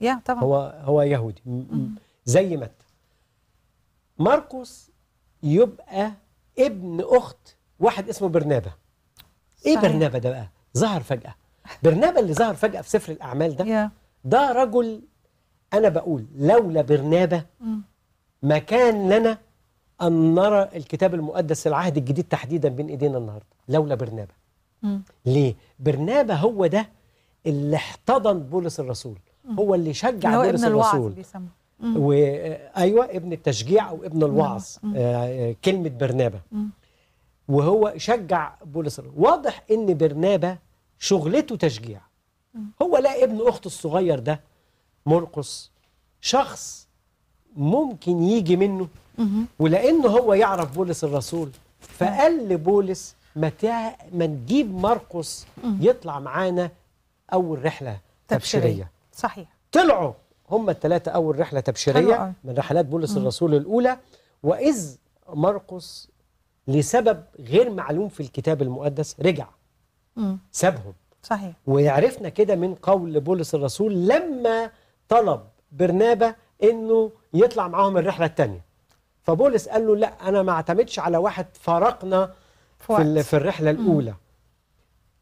B: يا طبعا هو هو يهودي زي متى مرقس يبقى ابن اخت واحد اسمه برنابا ايه برنابا ده بقى ظهر فجاه برنابا اللي ظهر فجاه في سفر الاعمال ده ده رجل أنا بقول لولا برنابة ما كان لنا أن نرى الكتاب المقدس العهد الجديد تحديدا بين إيدينا النهاردة لولا برنابة ليه؟ برنابة هو ده اللي احتضن بولس الرسول هو اللي شجع بولس ابن الرسول وأيوة آه، ابن التشجيع أو ابن الوعظ آه،, آه كلمة برنابة وهو شجع بولس واضح ان برنابة شغلته تشجيع هو لا ابن أخته الصغير ده مرقص شخص ممكن يجي منه ولأنه هو يعرف بولس الرسول فقال لبولس متى ما نجيب مرقص يطلع معانا أول رحلة تبشيرية صحيح طلعوا هم الثلاثة أول رحلة تبشيرية من رحلات بولس الرسول الأولى وإذ مرقص لسبب غير معلوم في الكتاب المقدس رجع سابهم صحيح وعرفنا كده من قول بولس الرسول لما طلب برنابا انه يطلع معاهم الرحله الثانيه فبولس قال له لا انا ما اعتمدش على واحد فارقنا في, في الرحله الاولى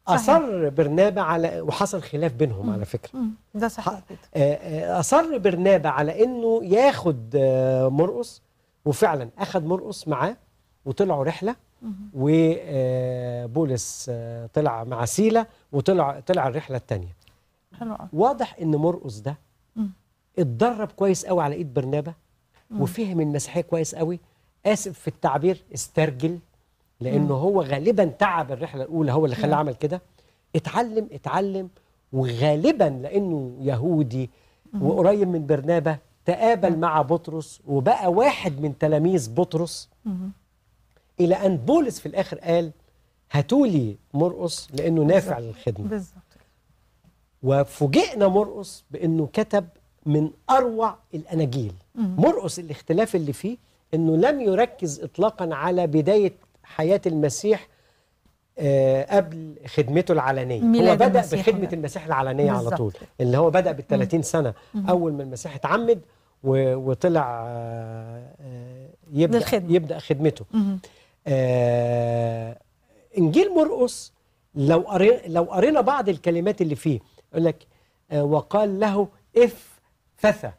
B: صحيح. اصر برنابا على وحصل خلاف بينهم على فكره مم. ده صحيح آه، آه، اصر برنابا على انه ياخد آه، مرقص وفعلا اخد مرقص معاه وطلعوا رحله وبولس طلع مع سيلا وطلع طلع الرحله الثانيه واضح ان مرقص ده اتدرب كويس قوي على ايد برنابه وفهم المسيحيه كويس قوي اسف في التعبير استرجل لانه هو غالبا تعب الرحله الاولى هو اللي خلاه عمل كده اتعلم اتعلم وغالبا لانه يهودي وقريب من برنابه تقابل مع بطرس وبقى واحد من تلاميذ بطرس الى ان بولس في الاخر قال هاتولي مرقص لانه نافع للخدمه بالظبط وفوجئنا مرقص بانه كتب من اروع الاناجيل مرقس الاختلاف اللي فيه انه لم يركز اطلاقا على بدايه حياه المسيح آه قبل خدمته العلنيه هو بدا بخدمه آه. المسيح العلنيه بالزبط. على طول اللي هو بدا بال 30 سنه مم. اول ما المسيح اتعمد وطلع آه،, آه يبدا للخدمة. يبدا خدمته آه انجيل مرقس لو قرينا لو قرينا بعض الكلمات اللي فيه يقول لك آه وقال له اف فتى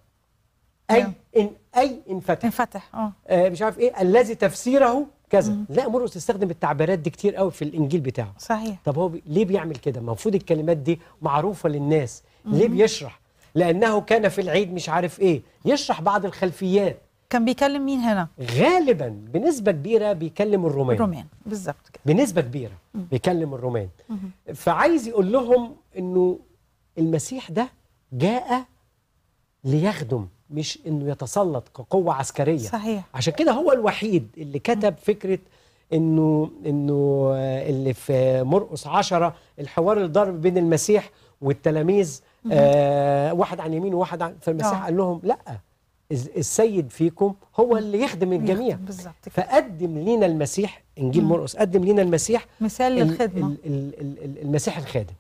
B: أي نعم. إن أي انفتح انفتح آه. اه مش عارف إيه الذي تفسيره كذا مم. لا مرقس استخدم التعبيرات دي كتير قوي في الإنجيل بتاعه صحيح طب هو ليه بيعمل كده؟ المفروض الكلمات دي معروفة للناس مم. ليه بيشرح؟ لأنه كان في العيد مش عارف إيه يشرح بعض الخلفيات كان بيكلم مين هنا؟ غالبا بنسبة كبيرة بيكلم الرومان الرومان بالظبط كده بنسبة كبيرة مم. بيكلم الرومان مم. فعايز يقول لهم إنه المسيح ده جاء ليخدم مش انه يتسلط كقوه عسكريه صحيح عشان كده هو الوحيد اللي كتب فكره انه انه اللي في مرقس عشرة الحوار اللي ضرب بين المسيح والتلاميذ آه واحد عن يمين وواحد عن فالمسيح آه. قال لهم لا السيد فيكم هو اللي يخدم الجميع بالظبط فقدم لينا المسيح انجيل مرقس قدم لينا المسيح مثال للخدمه المسيح الخادم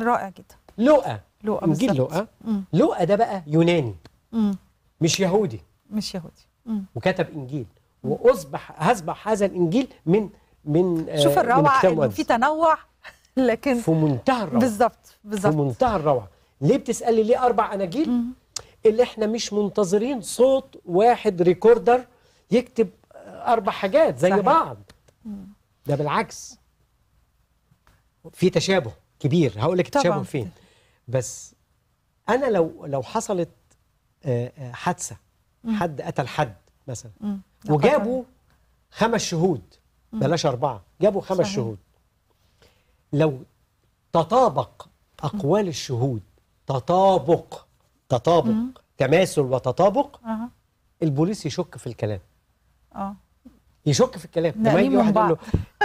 B: رائع جدا لوقا بالظبط انجيل لؤى لؤى ده بقى يوناني مم. مش يهودي مش يهودي مم. وكتب انجيل واصبح اصبح هذا الانجيل من من آه، شوف الروعه انه في تنوع <laughs> لكن في منتهى الروعه بالظبط بالظبط في منتهى الروعه ليه بتسالي ليه اربع اناجيل اللي احنا مش منتظرين صوت واحد ريكوردر يكتب اربع حاجات زي صحيح. بعض ده بالعكس في تشابه كبير هقول لك التشابه فين بس انا لو لو حصلت آه، آه، حادثه حد قتل حد مثلا وجابوا خمس شهود بلاش اربعه جابوا خمس صحيح. شهود لو تطابق اقوال الشهود تطابق تطابق تماثل وتطابق البوليس يشك في الكلام اه يشك في الكلام لما يجي واحد يقول له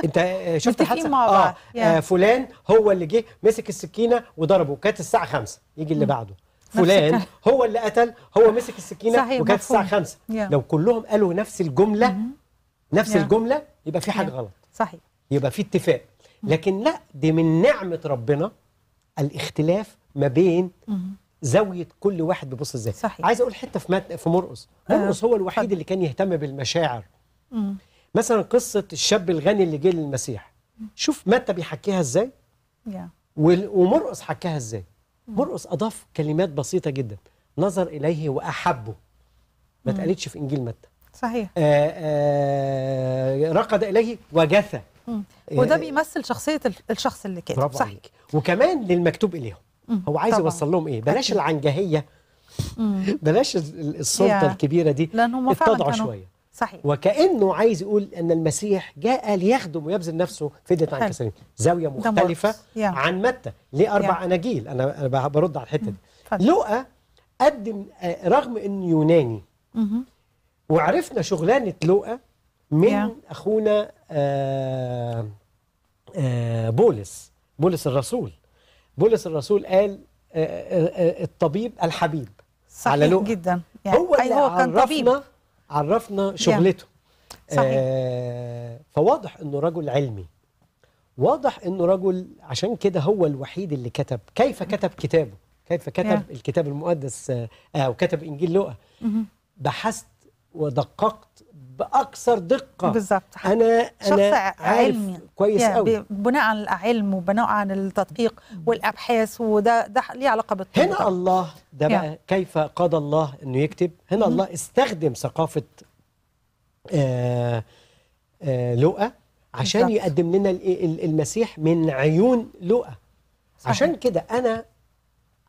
B: انت <laughs> شفت حادثه آه, آه يعني. فلان هو اللي جه مسك السكينه وضربه كانت الساعه 5 يجي اللي بعده فلان هو اللي قتل هو مسك السكينه وكانت الساعه 5 لو كلهم قالوا نفس الجمله نفس الجمله يبقى في حاجه غلط صحيح يبقى في اتفاق لكن لا دي من نعمه ربنا الاختلاف ما بين زاويه كل واحد بيبص ازاي عايز اقول حته في في مرقص آه، مرقص هو الوحيد اللي كان يهتم بالمشاعر مثلا قصه الشاب الغني اللي جه للمسيح شوف متى بيحكيها ازاي ومرقص حكاها ازاي مرقص اضاف كلمات بسيطه جدا نظر اليه واحبه ما mm. اتقالتش في انجيل متى صحيح آآ آه، آآ آه، رقد اليه وجثى
A: mm. آه، وده بيمثل شخصيه الشخص اللي كاتب صحيح عليك.
B: وكمان للمكتوب اليهم mm. هو عايز طبعا. يوصل لهم ايه بلاش العنجهيه
A: <laughs>
B: بلاش السلطه الكبيره دي لان هم كانوا شويه صحيح وكأنه عايز يقول أن المسيح جاء ليخدم ويبذل نفسه فدية عن كثيرين زاوية مختلفة عن متى ليه أربع yeah. أناجيل أنا برد على الحتة دي لوقا قدم آه، رغم أنه يوناني وعرفنا شغلانة لوقا من yeah. أخونا آآ آه، آآ آه، بولس بولس الرسول بولس الرسول قال الطبيب الحبيب صحيح على لؤى جدا يعني هو اللي هو كان طبيب عرفنا شغلته صحيح. آه فواضح انه رجل علمي واضح انه رجل عشان كده هو الوحيد اللي كتب كيف كتب كتابه كيف كتب yeah. الكتاب المقدس آه وكتب انجيل لوقا mm -hmm. بحثت ودققت باكثر دقه بالظبط انا انا عارف علمي كويس قوي
A: بناء على العلم وبناء على التدقيق والابحاث وده ده ليه علاقه بالطب هنا الله
B: ده بقى يعني. كيف قضى الله انه يكتب هنا mm-hmm. الله استخدم ثقافه آه آه لؤى عشان بالزبط. يقدم لنا المسيح من عيون لؤى عشان كده انا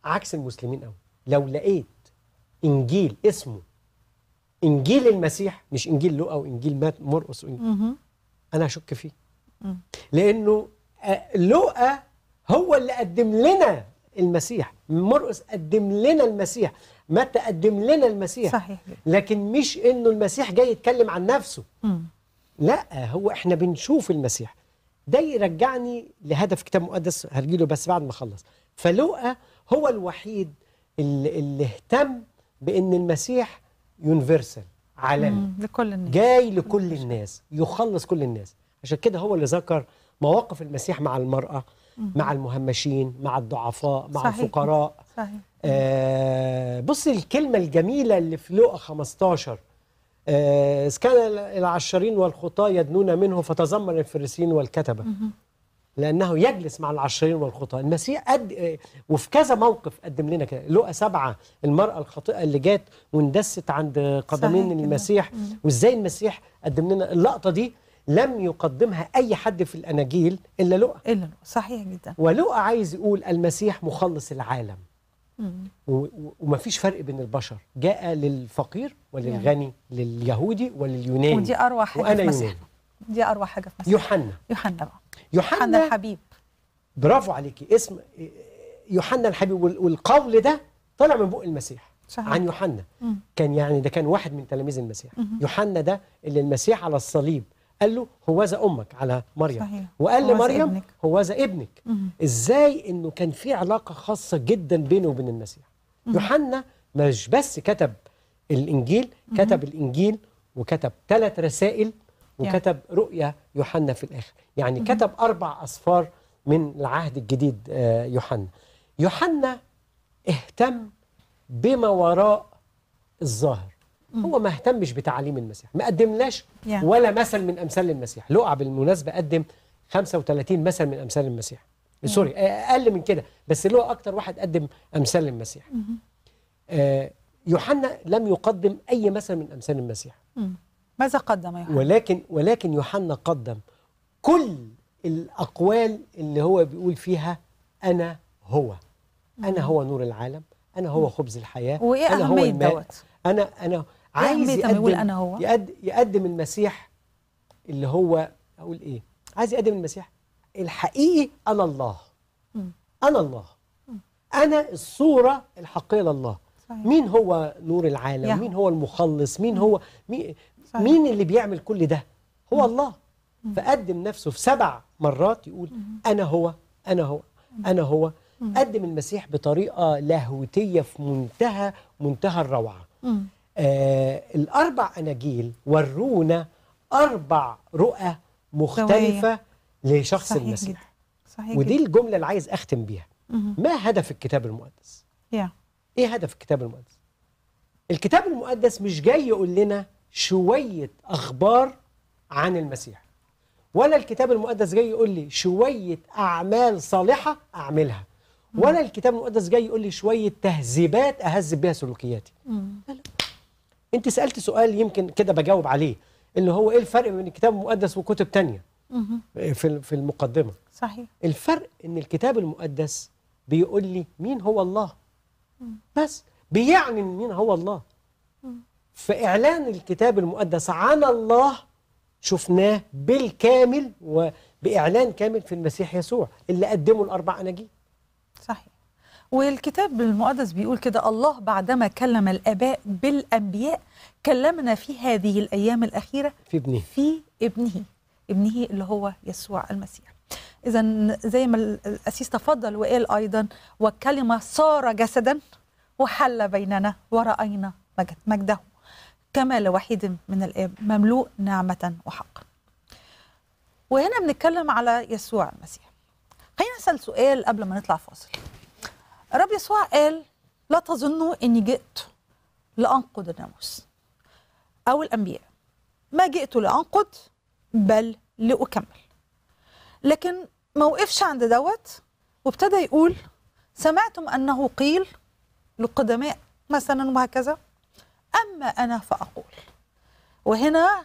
B: عكس المسلمين قوي لو لقيت انجيل اسمه انجيل المسيح مش انجيل لوقا وانجيل مرقس وإنجيل انا اشك فيه لانه آه، لوقا هو اللي قدم لنا المسيح مرقس قدم لنا المسيح متى قدم لنا المسيح صحيح لكن مش انه المسيح جاي يتكلم عن نفسه مم. لا هو احنا بنشوف المسيح ده يرجعني لهدف كتاب مقدس هرجيله بس بعد ما اخلص فلوقا هو الوحيد اللي, اللي اهتم بان المسيح يونيفرسال عالمي لكل الناس جاي لكل الناس يخلص كل الناس عشان كده هو اللي ذكر مواقف المسيح مع المرأة مع المهمشين مع الضعفاء مع صحيح. الفقراء صحيح. آه بص الكلمة الجميلة اللي في لقا 15 آه، إذ آه كان العشرين والخطاة يدنون منه فتذمر الفريسيين والكتبة لأنه يجلس مع العشرين والخطأ المسيح قد وفي كذا موقف قدم لنا كده لقى سبعة المرأة الخاطئة اللي جات واندست عند قدمين المسيح وإزاي المسيح قدم لنا اللقطة دي لم يقدمها أي حد في الأناجيل إلا لقى إلا لقى صحيح جدا ولقى عايز يقول المسيح مخلص العالم ومفيش فرق بين البشر جاء للفقير وللغني لليهودي ولليوناني ودي أروع حاجة وأنا يوناني
A: دي اروع حاجه في مصر
B: يوحنا يوحنا بقى يوحنا الحبيب برافو عليكي اسم يوحنا الحبيب والقول ده طلع من بق المسيح صحيح. عن يوحنا كان يعني ده كان واحد من تلاميذ المسيح يوحنا ده اللي المسيح على الصليب قال له هوذا امك على مريم صحيح. وقال لمريم هوذا ابنك مم. ازاي انه كان في علاقه خاصه جدا بينه وبين المسيح يوحنا مش بس كتب الانجيل كتب مم. الانجيل وكتب ثلاث رسائل وكتب رؤيا يوحنا في الآخر يعني كتب أربع أسفار من العهد الجديد آه، يوحنا يوحنا اهتم بما وراء الظاهر هو ما اهتمش بتعاليم المسيح ما قدملاش ولا مثل من أمثال المسيح لقع بالمناسبة قدم 35 مثل من أمثال المسيح سوري أقل من كده بس اللي هو أكتر واحد قدم أمثال المسيح آه، يوحنا لم يقدم أي مثل من أمثال المسيح ماذا قدم يوحنا؟ ولكن ولكن يوحنا قدم كل الأقوال اللي هو بيقول فيها أنا هو أنا هو نور العالم أنا هو خبز الحياة وإيه أنا هو الماء دوت؟ أنا أنا إيه عايز يقدم أنا هو؟ يقدم المسيح اللي هو أقول إيه؟ عايز يقدم المسيح الحقيقي أنا الله أنا الله أنا الصورة الحقيقية لله صحيح. مين هو نور العالم يا. مين هو المخلص مين هو مين, مين اللي بيعمل كل ده هو مم. الله مم. فقدم نفسه في سبع مرات يقول مم. أنا هو أنا هو أنا هو قدم المسيح بطريقة لاهوتية في منتهى منتهى الروعة آه الأربع أناجيل ورونا أربع رؤى مختلفة دولية. لشخص صحيح المسيح جدا. صحيح ودي جدا. الجملة اللي عايز أختم بيها ما هدف الكتاب المقدس؟ yeah. إيه هدف الكتاب المقدس؟ الكتاب المقدس مش جاي يقول لنا شوية أخبار عن المسيح ولا الكتاب المقدس جاي يقول لي شوية أعمال صالحة أعملها ولا الكتاب المقدس جاي يقول لي شوية تهذيبات أهذب بها سلوكياتي أنت سألت سؤال يمكن كده بجاوب عليه اللي هو إيه الفرق بين الكتاب المقدس وكتب تانية في في المقدمة صحيح الفرق إن الكتاب المقدس بيقول لي مين هو الله بس بيعني مين هو الله في إعلان الكتاب المقدس عن الله شفناه بالكامل وبإعلان كامل في المسيح يسوع اللي قدمه الأربع أناجيل صحيح والكتاب المقدس بيقول
A: كده الله بعدما كلم الآباء بالأنبياء كلمنا في هذه الأيام الأخيرة في ابنه في ابنه ابنه اللي هو يسوع المسيح إذا زي ما الأسيس تفضل وقال أيضا والكلمة صار جسدا وحل بيننا ورأينا مجده كما لوحيد من الآب مملوء نعمة وحق وهنا بنتكلم على يسوع المسيح خلينا نسأل سؤال قبل ما نطلع فاصل الرب يسوع قال لا تظنوا أني جئت لأنقض الناموس أو الأنبياء ما جئت لأنقض بل لأكمل لكن ما وقفش عند دوت وابتدى يقول سمعتم أنه قيل للقدماء مثلا وهكذا أما أنا فأقول وهنا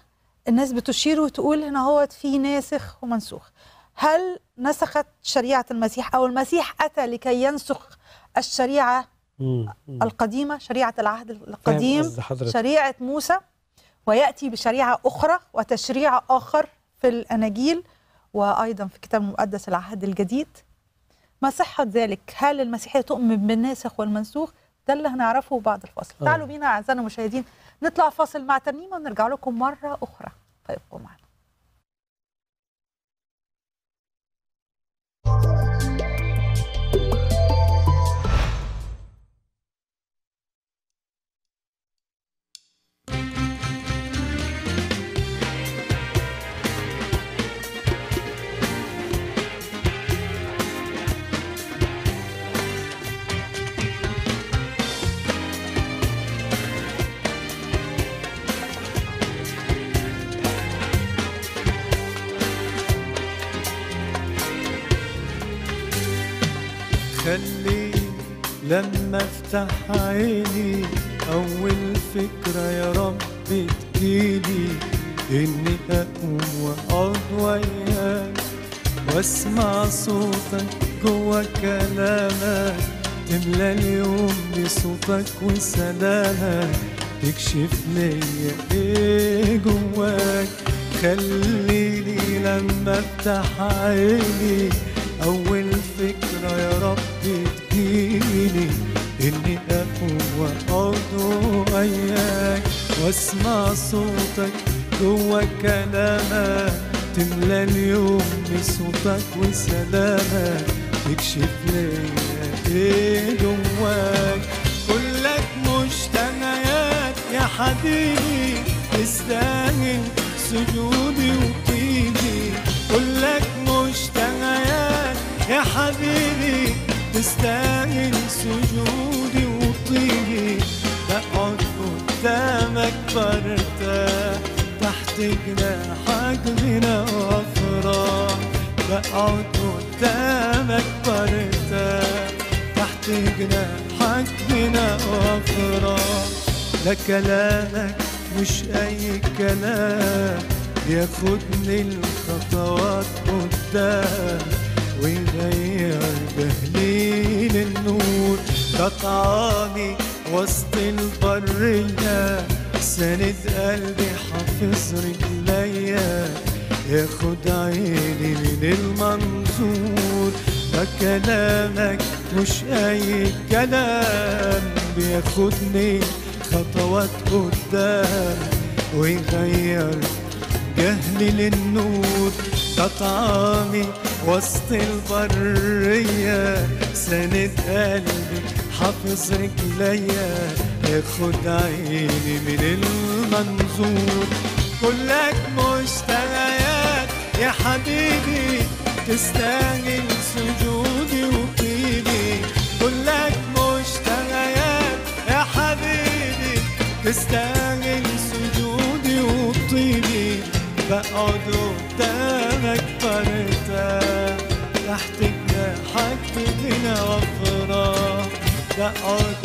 A: الناس بتشير وتقول هنا هو في ناسخ ومنسوخ هل نسخت شريعة المسيح أو المسيح أتى لكي ينسخ الشريعة القديمة شريعة العهد القديم شريعة موسى ويأتي بشريعة أخرى وتشريع آخر في الأناجيل وأيضا في كتاب المقدس العهد الجديد ما صحة ذلك؟ هل المسيحية تؤمن بالناسخ والمنسوخ؟ ده اللي هنعرفه بعد الفاصل أوه. تعالوا بينا اعزائنا المشاهدين نطلع فاصل مع ترنيمه ونرجع لكم مره اخرى فابقوا طيب، معنا
D: لما افتح عيني اول فكرة يا رب تجيلي اني اقوم واقعد وياك واسمع صوتك جوا كلامك تملى اليوم بصوتك وسلامك تكشف ليا ايه جواك خليني لما افتح عيني اول إني أقوم واقعد وياك وأسمع صوتك جوا كلامك تملى اليوم بصوتك وسلامك تكشف ليا إيه جواك كلك مجتمعات يا حبيبي تستاهل سجودي وطيبي كلك مجتمعات يا حبيبي تستاهل سجودي طيبي أقعد قدامك برتاح تحت جناحك هنا وأفراح بقعد قدامك برتاح تحت جناحك هنا وأفراح لا كلامك مش أي كلام ياخدني الخطوات قدام ويغير بهليل النور قطعاني وسط البرية سند قلبي حافظ رجليا ياخد عيني من المنظور ده كلامك مش أي كلام بياخدني خطوات قدام ويغير جهلي للنور قطعاني وسط البرية سند قلبي حافظ رجليا اخد عيني من المنظور كلك مشتغيات يا حبيبي تستاهل سجودي وطيبي كلك مشتغيات يا حبيبي تستاهل سجودي وطيبي بقعد قدامك فرتا تحت جناحك بتنوم تقعد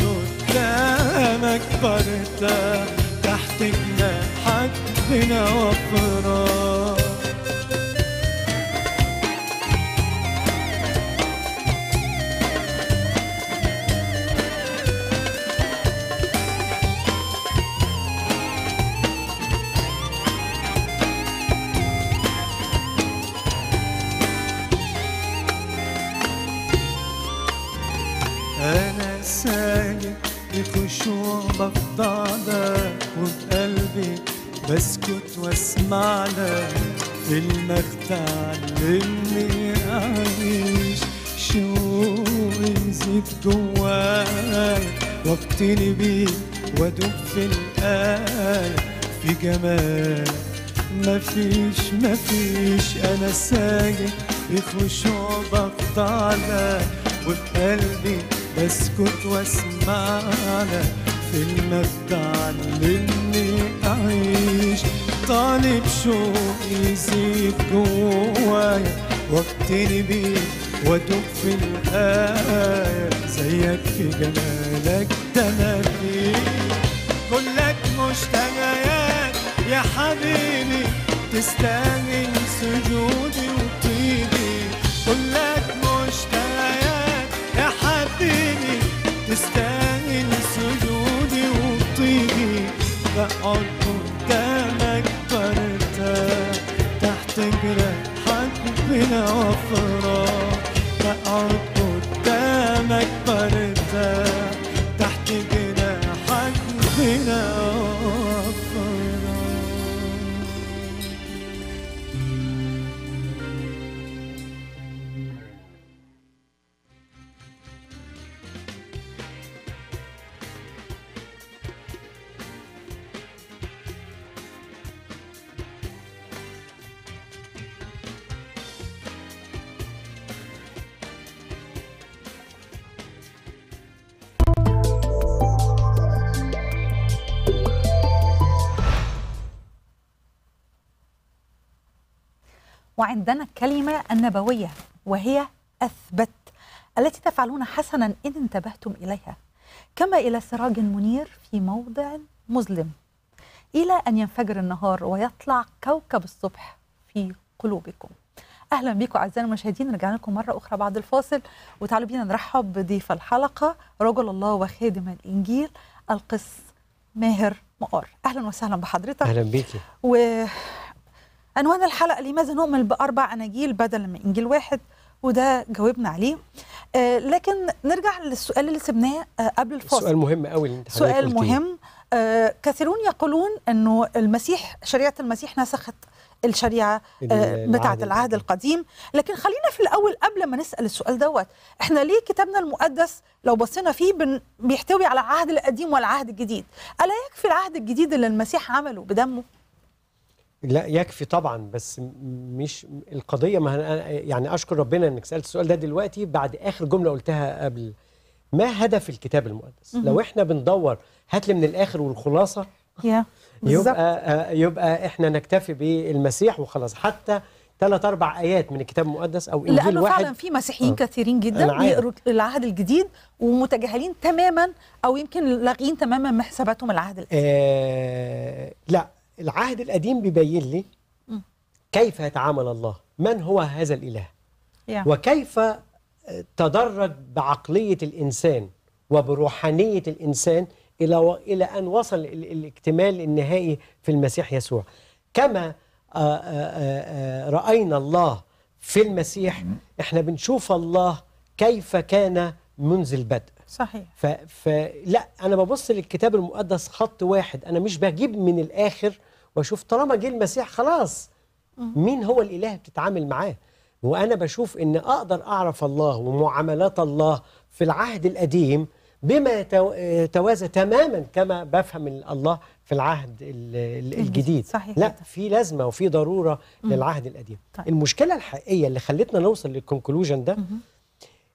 D: قدامك فرده تحت جناحك بنوى فراق بسكت واسمع لك كلمة تعلمني أعيش شوقي يزيد جواك واقتني بيك وادوب في الآل في جمال مفيش مفيش أنا ساجد بخشوع بقطع لك وبقلبي بسكت واسمع لك كلمة تعلمني عايش طالب شوقي يزيد جوايا واقتني بيه وادوب في الآية زيك في جمالك تملي كلك مشتهيات يا حبيبي تستاهل سجودي وطيبي كلك مشتهيات يا حبيبي تستاهل سجودي وطيبي بقعد من أفراح
A: النبوية وهي أثبت التي تفعلون حسنا إن انتبهتم إليها كما إلى سراج منير في موضع مظلم إلى أن ينفجر النهار ويطلع كوكب الصبح في قلوبكم اهلا بيكم أعزائي المشاهدين رجعنا لكم مره اخرى بعد الفاصل وتعالوا بينا نرحب بضيف الحلقه رجل الله وخادم الانجيل القس ماهر مقار اهلا وسهلا بحضرتك اهلا بيكي و عنوان الحلقه لماذا نؤمن باربع اناجيل بدل من انجيل واحد وده جاوبنا عليه آه لكن نرجع للسؤال اللي سبناه آه قبل الفاصل سؤال مهم
B: قوي سؤال مهم
A: آه كثيرون يقولون انه المسيح شريعه المسيح نسخت الشريعه آه بتاعه العهد القديم لكن خلينا في الاول قبل ما نسال السؤال دوت احنا ليه كتابنا المقدس لو بصينا فيه بن بيحتوي على العهد القديم والعهد الجديد الا يكفي العهد الجديد اللي المسيح عمله بدمه
B: لا يكفي طبعا بس مش القضيه ما يعني اشكر ربنا انك سالت السؤال ده دلوقتي بعد اخر جمله قلتها قبل ما هدف الكتاب المقدس لو احنا بندور هات لي من الاخر والخلاصه يبقى آه، يبقى احنا نكتفي بالمسيح وخلاص حتى ثلاث اربع ايات من الكتاب المقدس او انجيل لأنه واحد لانه فعلا في
A: مسيحيين آه. كثيرين جدا بيقروا العهد الجديد ومتجاهلين تماما او يمكن لاغيين تماما من حساباتهم العهد القديم
B: آه لا العهد القديم بيبين لي كيف يتعامل الله من هو هذا الإله yeah. وكيف تدرج بعقلية الإنسان وبروحانية الإنسان إلى و... إلى أن وصل الاكتمال النهائي في المسيح يسوع كما آه، آه، آه، رأينا الله في المسيح احنا بنشوف الله كيف كان منذ البدء صحيح فلا انا ببص للكتاب المقدس خط واحد انا مش بجيب من الاخر واشوف طالما جه المسيح خلاص مين هو الاله بتتعامل معاه وانا بشوف ان اقدر اعرف الله ومعاملات الله في العهد القديم بما يتوازى تماما كما بفهم الله في العهد الجديد صحيح لا في لازمه وفي ضروره مم. للعهد القديم طيب. المشكله الحقيقيه اللي خلتنا نوصل للكونكلوجن ده مم.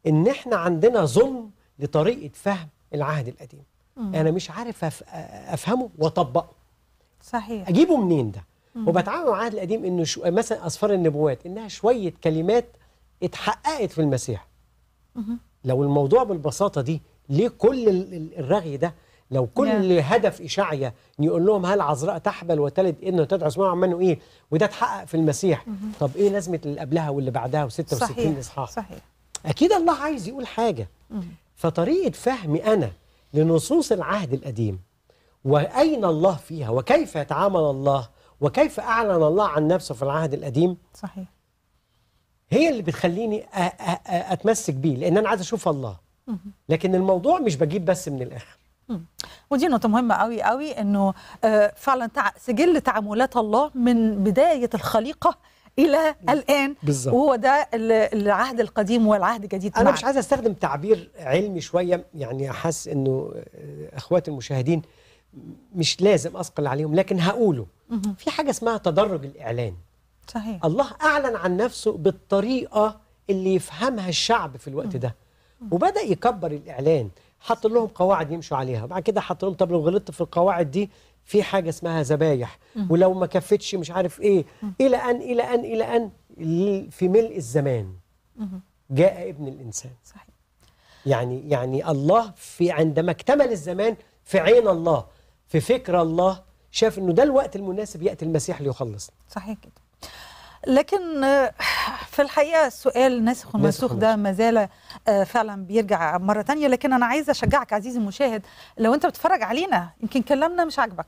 B: ان احنا عندنا ظلم لطريقه فهم العهد القديم مم. انا مش عارف أف... افهمه واطبقه صحيح اجيبه منين ده مم. وبتعامل مع العهد القديم انه شو... مثلا اسفار النبوات انها شويه كلمات اتحققت في المسيح مم. لو الموضوع بالبساطه دي ليه كل الرغي ده لو كل yeah. نعم. هدف إشعيا يقول لهم هل عذراء تحبل وتلد ان وتدعو اسمها عمانه إيه وده اتحقق في المسيح مم. طب إيه لازمة اللي قبلها واللي بعدها و66 إصحاح صحيح. صحيح أكيد الله عايز يقول حاجة مم. فطريقة فهمي أنا لنصوص العهد القديم وأين الله فيها وكيف يتعامل الله وكيف أعلن الله عن نفسه في العهد القديم صحيح هي اللي بتخليني أتمسك بيه لأن أنا عايز أشوف الله لكن الموضوع مش بجيب بس من الآخر
A: ودي نقطة مهمة قوي قوي انه آه، فعلا سجل تعاملات الله من بداية الخليقة الى الان بالزبط. وهو ده العهد القديم والعهد الجديد انا معك. مش عايز
B: استخدم تعبير علمي شويه يعني احس انه آه، اخواتي المشاهدين مش لازم اثقل عليهم لكن هقوله في حاجه اسمها تدرج الاعلان صحيح الله اعلن عن نفسه بالطريقه اللي يفهمها الشعب في الوقت ده وبدا يكبر الاعلان حط لهم قواعد يمشوا عليها وبعد كده حط لهم طب لو غلطت في القواعد دي في حاجه اسمها ذبايح ولو ما كفتش مش عارف ايه الى ان الى ان الى ان في ملء الزمان جاء ابن الانسان صحيح يعني يعني الله في عندما اكتمل الزمان في عين الله في فكر الله شاف انه ده الوقت المناسب ياتي المسيح ليخلصنا
A: صحيح كده لكن آه، في الحقيقه السؤال ناسخ ومنسوخ ده ما زال آه، فعلا بيرجع مره تانية لكن انا عايزه اشجعك عزيزي المشاهد لو انت بتتفرج علينا يمكن كلامنا مش عاجبك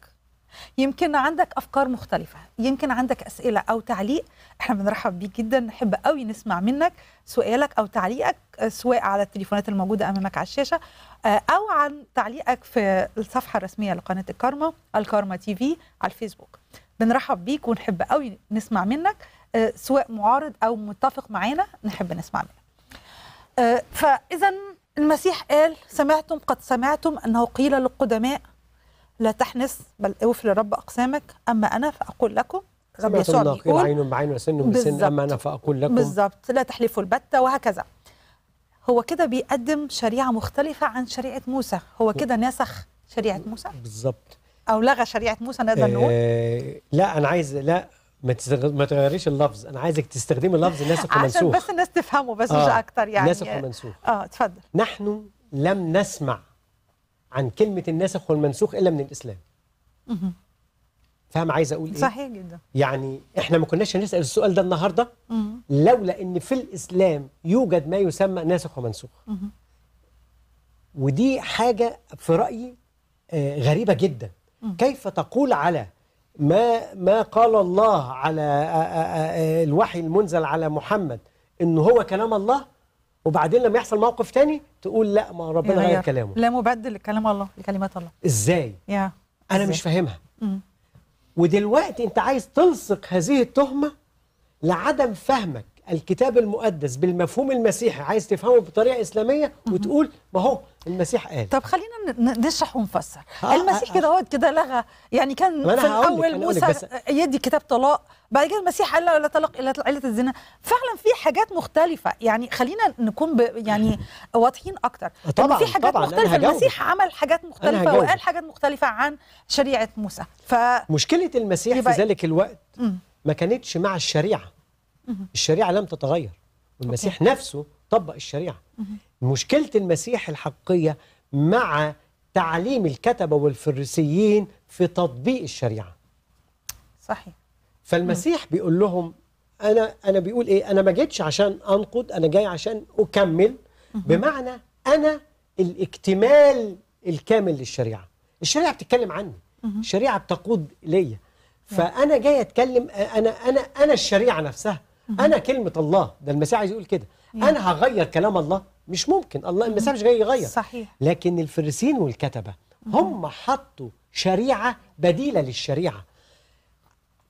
A: يمكن عندك افكار مختلفه يمكن عندك اسئله او تعليق احنا بنرحب بيك جدا نحب قوي نسمع منك سؤالك او تعليقك آه، سواء على التليفونات الموجوده امامك على الشاشه او عن تعليقك في الصفحه الرسميه لقناه الكارما الكارما تي في على الفيسبوك بنرحب بيك ونحب قوي نسمع منك آه، سواء معارض او متفق معانا نحب نسمع منه آه، فاذا المسيح قال سمعتم قد سمعتم انه قيل للقدماء لا تحنس بل اوف لرب اقسامك اما انا فاقول لكم رب يسوع بيقول عين
B: بعين وسن بسن اما انا فاقول لكم بالظبط
A: لا تحلفوا البتة وهكذا هو كده بيقدم شريعه مختلفه عن شريعه موسى هو كده نسخ شريعه موسى بالظبط او لغى شريعه موسى نقدر آه، نقول
B: آه لا انا عايز لا ما تستغ... ما تغيريش اللفظ انا عايزك تستخدمي لفظ ناسخ ومنسوخ عشان بس
A: الناس تفهمه بس آه. مش اكتر يعني الناسخ ومنسوخ اه اتفضل
B: نحن لم نسمع عن كلمه الناسخ والمنسوخ الا من الاسلام فاهم عايز اقول ايه صحيح جدا يعني احنا ما كناش هنسال السؤال ده النهارده لولا ان في الاسلام يوجد ما يسمى ناسخ ومنسوخ ودي حاجه في رايي آه، غريبه جدا كيف تقول على ما ما قال الله على الوحي المنزل على محمد ان هو كلام الله وبعدين لما يحصل موقف تاني تقول لا ما ربنا غير كلامه لا مبدل لكلام الله لكلمات الله ازاي يا انا إزاي. مش فاهمها ودلوقتي انت عايز تلصق هذه التهمه لعدم فهمك الكتاب المقدس بالمفهوم المسيحي عايز تفهمه بطريقه اسلاميه وتقول ما هو المسيح قال طب خلينا نشرح
A: ونفسر آه, آه، المسيح كده آه. اهوت كده لغى يعني كان في الاول موسى يدي كتاب طلاق بعد كده المسيح قال له لا طلاق الا عله الزنا فعلا في حاجات مختلفه يعني خلينا نكون يعني واضحين اكتر آه، طبعا في حاجات طبعا مختلفه المسيح عمل حاجات مختلفه وقال حاجات مختلفه عن شريعه موسى
B: ف مشكله المسيح في ذلك الوقت ما كانتش مع الشريعه الشريعة لم تتغير والمسيح أوكي. نفسه طبق الشريعة مشكلة المسيح الحقيقية مع تعليم الكتبة والفريسيين في تطبيق الشريعة صحيح فالمسيح بيقول لهم أنا أنا بيقول إيه أنا ما جيتش عشان أنقض أنا جاي عشان أكمل بمعنى أنا الاكتمال الكامل للشريعة الشريعة بتتكلم عني الشريعة بتقود ليا فأنا جاي أتكلم أنا أنا أنا الشريعة نفسها انا كلمه الله ده المسيح عايز يقول كده إيه. انا هغير كلام الله مش ممكن الله المسيح مش جاي يغير صحيح لكن الفريسين والكتبه هم حطوا شريعه بديله للشريعه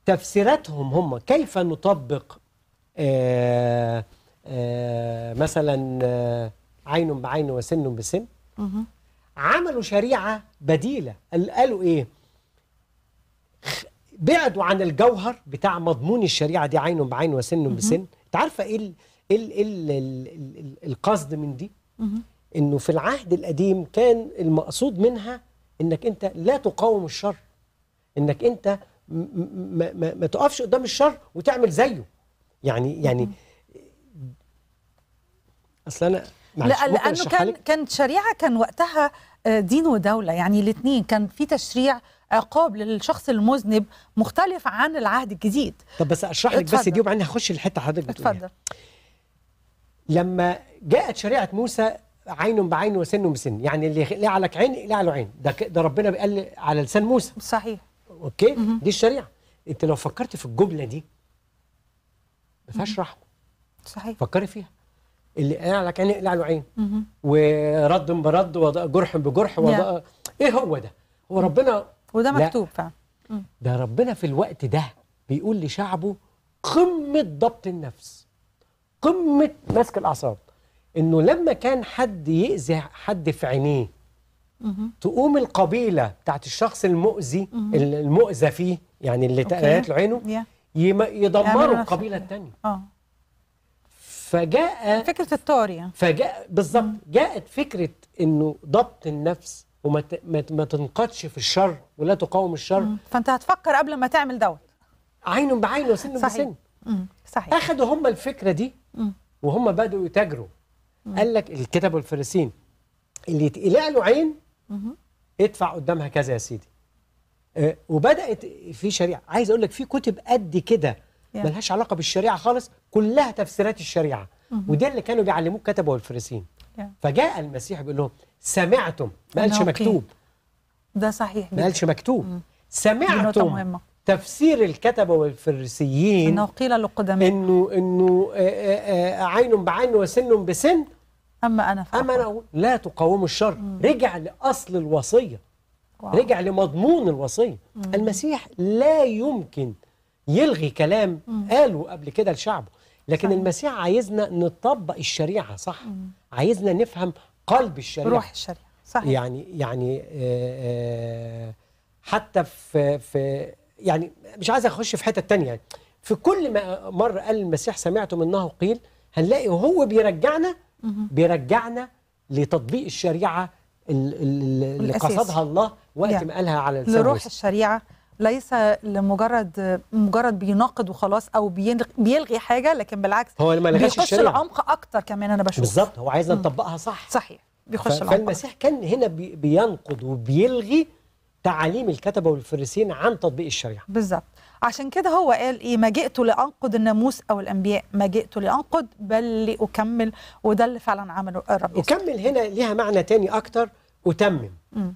B: تفسيراتهم هم كيف نطبق آآ آه، آآ آه، مثلا آآ آه، عين بعين وسن بسن عملوا شريعه بديله قالوا ايه بعدوا عن الجوهر بتاع مضمون الشريعه دي عين بعين وسن بسن انت عارفه ايه ال ايه ال ايه ال ال ال القصد من دي انه في العهد القديم كان المقصود منها انك انت لا تقاوم الشر انك انت ما, ما, ما تقفش قدام الشر وتعمل زيه يعني يعني اصل انا لا لانه كان
A: كانت شريعه كان وقتها آه، دين ودوله يعني الاثنين كان في تشريع عقاب للشخص المذنب مختلف عن العهد الجديد
B: طب بس اشرح لك بس دي وبعدين هخش الحته حضرتك بتقولها اتفضل لما جاءت شريعه موسى عين بعين وسن بسن يعني اللي لك عين له عين ده ده ربنا قال على لسان موسى صحيح اوكي م -م. دي الشريعه انت لو فكرت في الجمله دي ما فيهاش رحمه صحيح فكري فيها اللي لك عين له عين ورد برد وجرح بجرح نعم. وضع... ايه هو ده هو ربنا وده مكتوب فعلا ده ربنا في الوقت ده بيقول لشعبه قمة ضبط النفس قمة مسك الأعصاب إنه لما كان حد يأذي حد في عينيه تقوم القبيلة بتاعت الشخص المؤذي المؤذى فيه يعني اللي تقلت له عينه يدمروا القبيلة التانية اه فجاء فكرة
A: الطار يعني فجاء
B: بالظبط جاءت فكرة إنه ضبط النفس وما ما تنقدش في الشر ولا تقاوم الشر مم. فانت هتفكر قبل ما تعمل دوت عين بعين وسن صحيح. بسن مم. صحيح اخدوا هم الفكره دي مم. وهم بداوا يتاجروا قال لك الكتاب الفريسين اللي يتقلع له عين مم. ادفع قدامها كذا يا سيدي آه وبدات في شريعه عايز اقول لك في كتب قد كده ملهاش علاقه بالشريعه خالص كلها تفسيرات الشريعه مم. وده اللي كانوا بيعلموه كتبه الفريسين فجاء المسيح بيقول لهم سمعتم ما قالش مكتوب
A: ده صحيح ما قالش
B: مكتوب سمعتم تفسير الكتبة والفرسيين انه قيل للقدماء انه انه عين بعين وسن بسن اما انا فأقول. اما انا لا تقاوموا الشر مم. رجع لاصل الوصيه واو. رجع لمضمون الوصيه مم. المسيح لا يمكن يلغي كلام مم. قاله قبل كده لشعبه لكن صحيح. المسيح عايزنا نطبق الشريعه صح مم. عايزنا نفهم قلب الشريعه روح الشريعه صحيح يعني يعني آه، آه، حتى في في يعني مش عايز اخش في حته تانية يعني في كل ما مر قال المسيح سمعتم انه قيل هنلاقي وهو بيرجعنا بيرجعنا لتطبيق الشريعه اللي قصدها الله وقت ما قالها على لسان لروح
A: الشريعه ليس لمجرد مجرد بيناقض وخلاص او بيلغي حاجه لكن بالعكس هو ما لغاش بيخش العمق اكتر كمان انا بشوف بالظبط هو عايز نطبقها
B: صح صحيح بيخش العمق فالمسيح كان هنا بينقض وبيلغي تعاليم الكتبه والفريسين عن تطبيق الشريعه بالظبط
A: عشان كده هو قال ايه ما جئت لانقض الناموس او الانبياء ما جئت لانقض بل لاكمل وده اللي فعلا عمله الرب
B: اكمل هنا ليها معنى تاني اكتر اتمم م.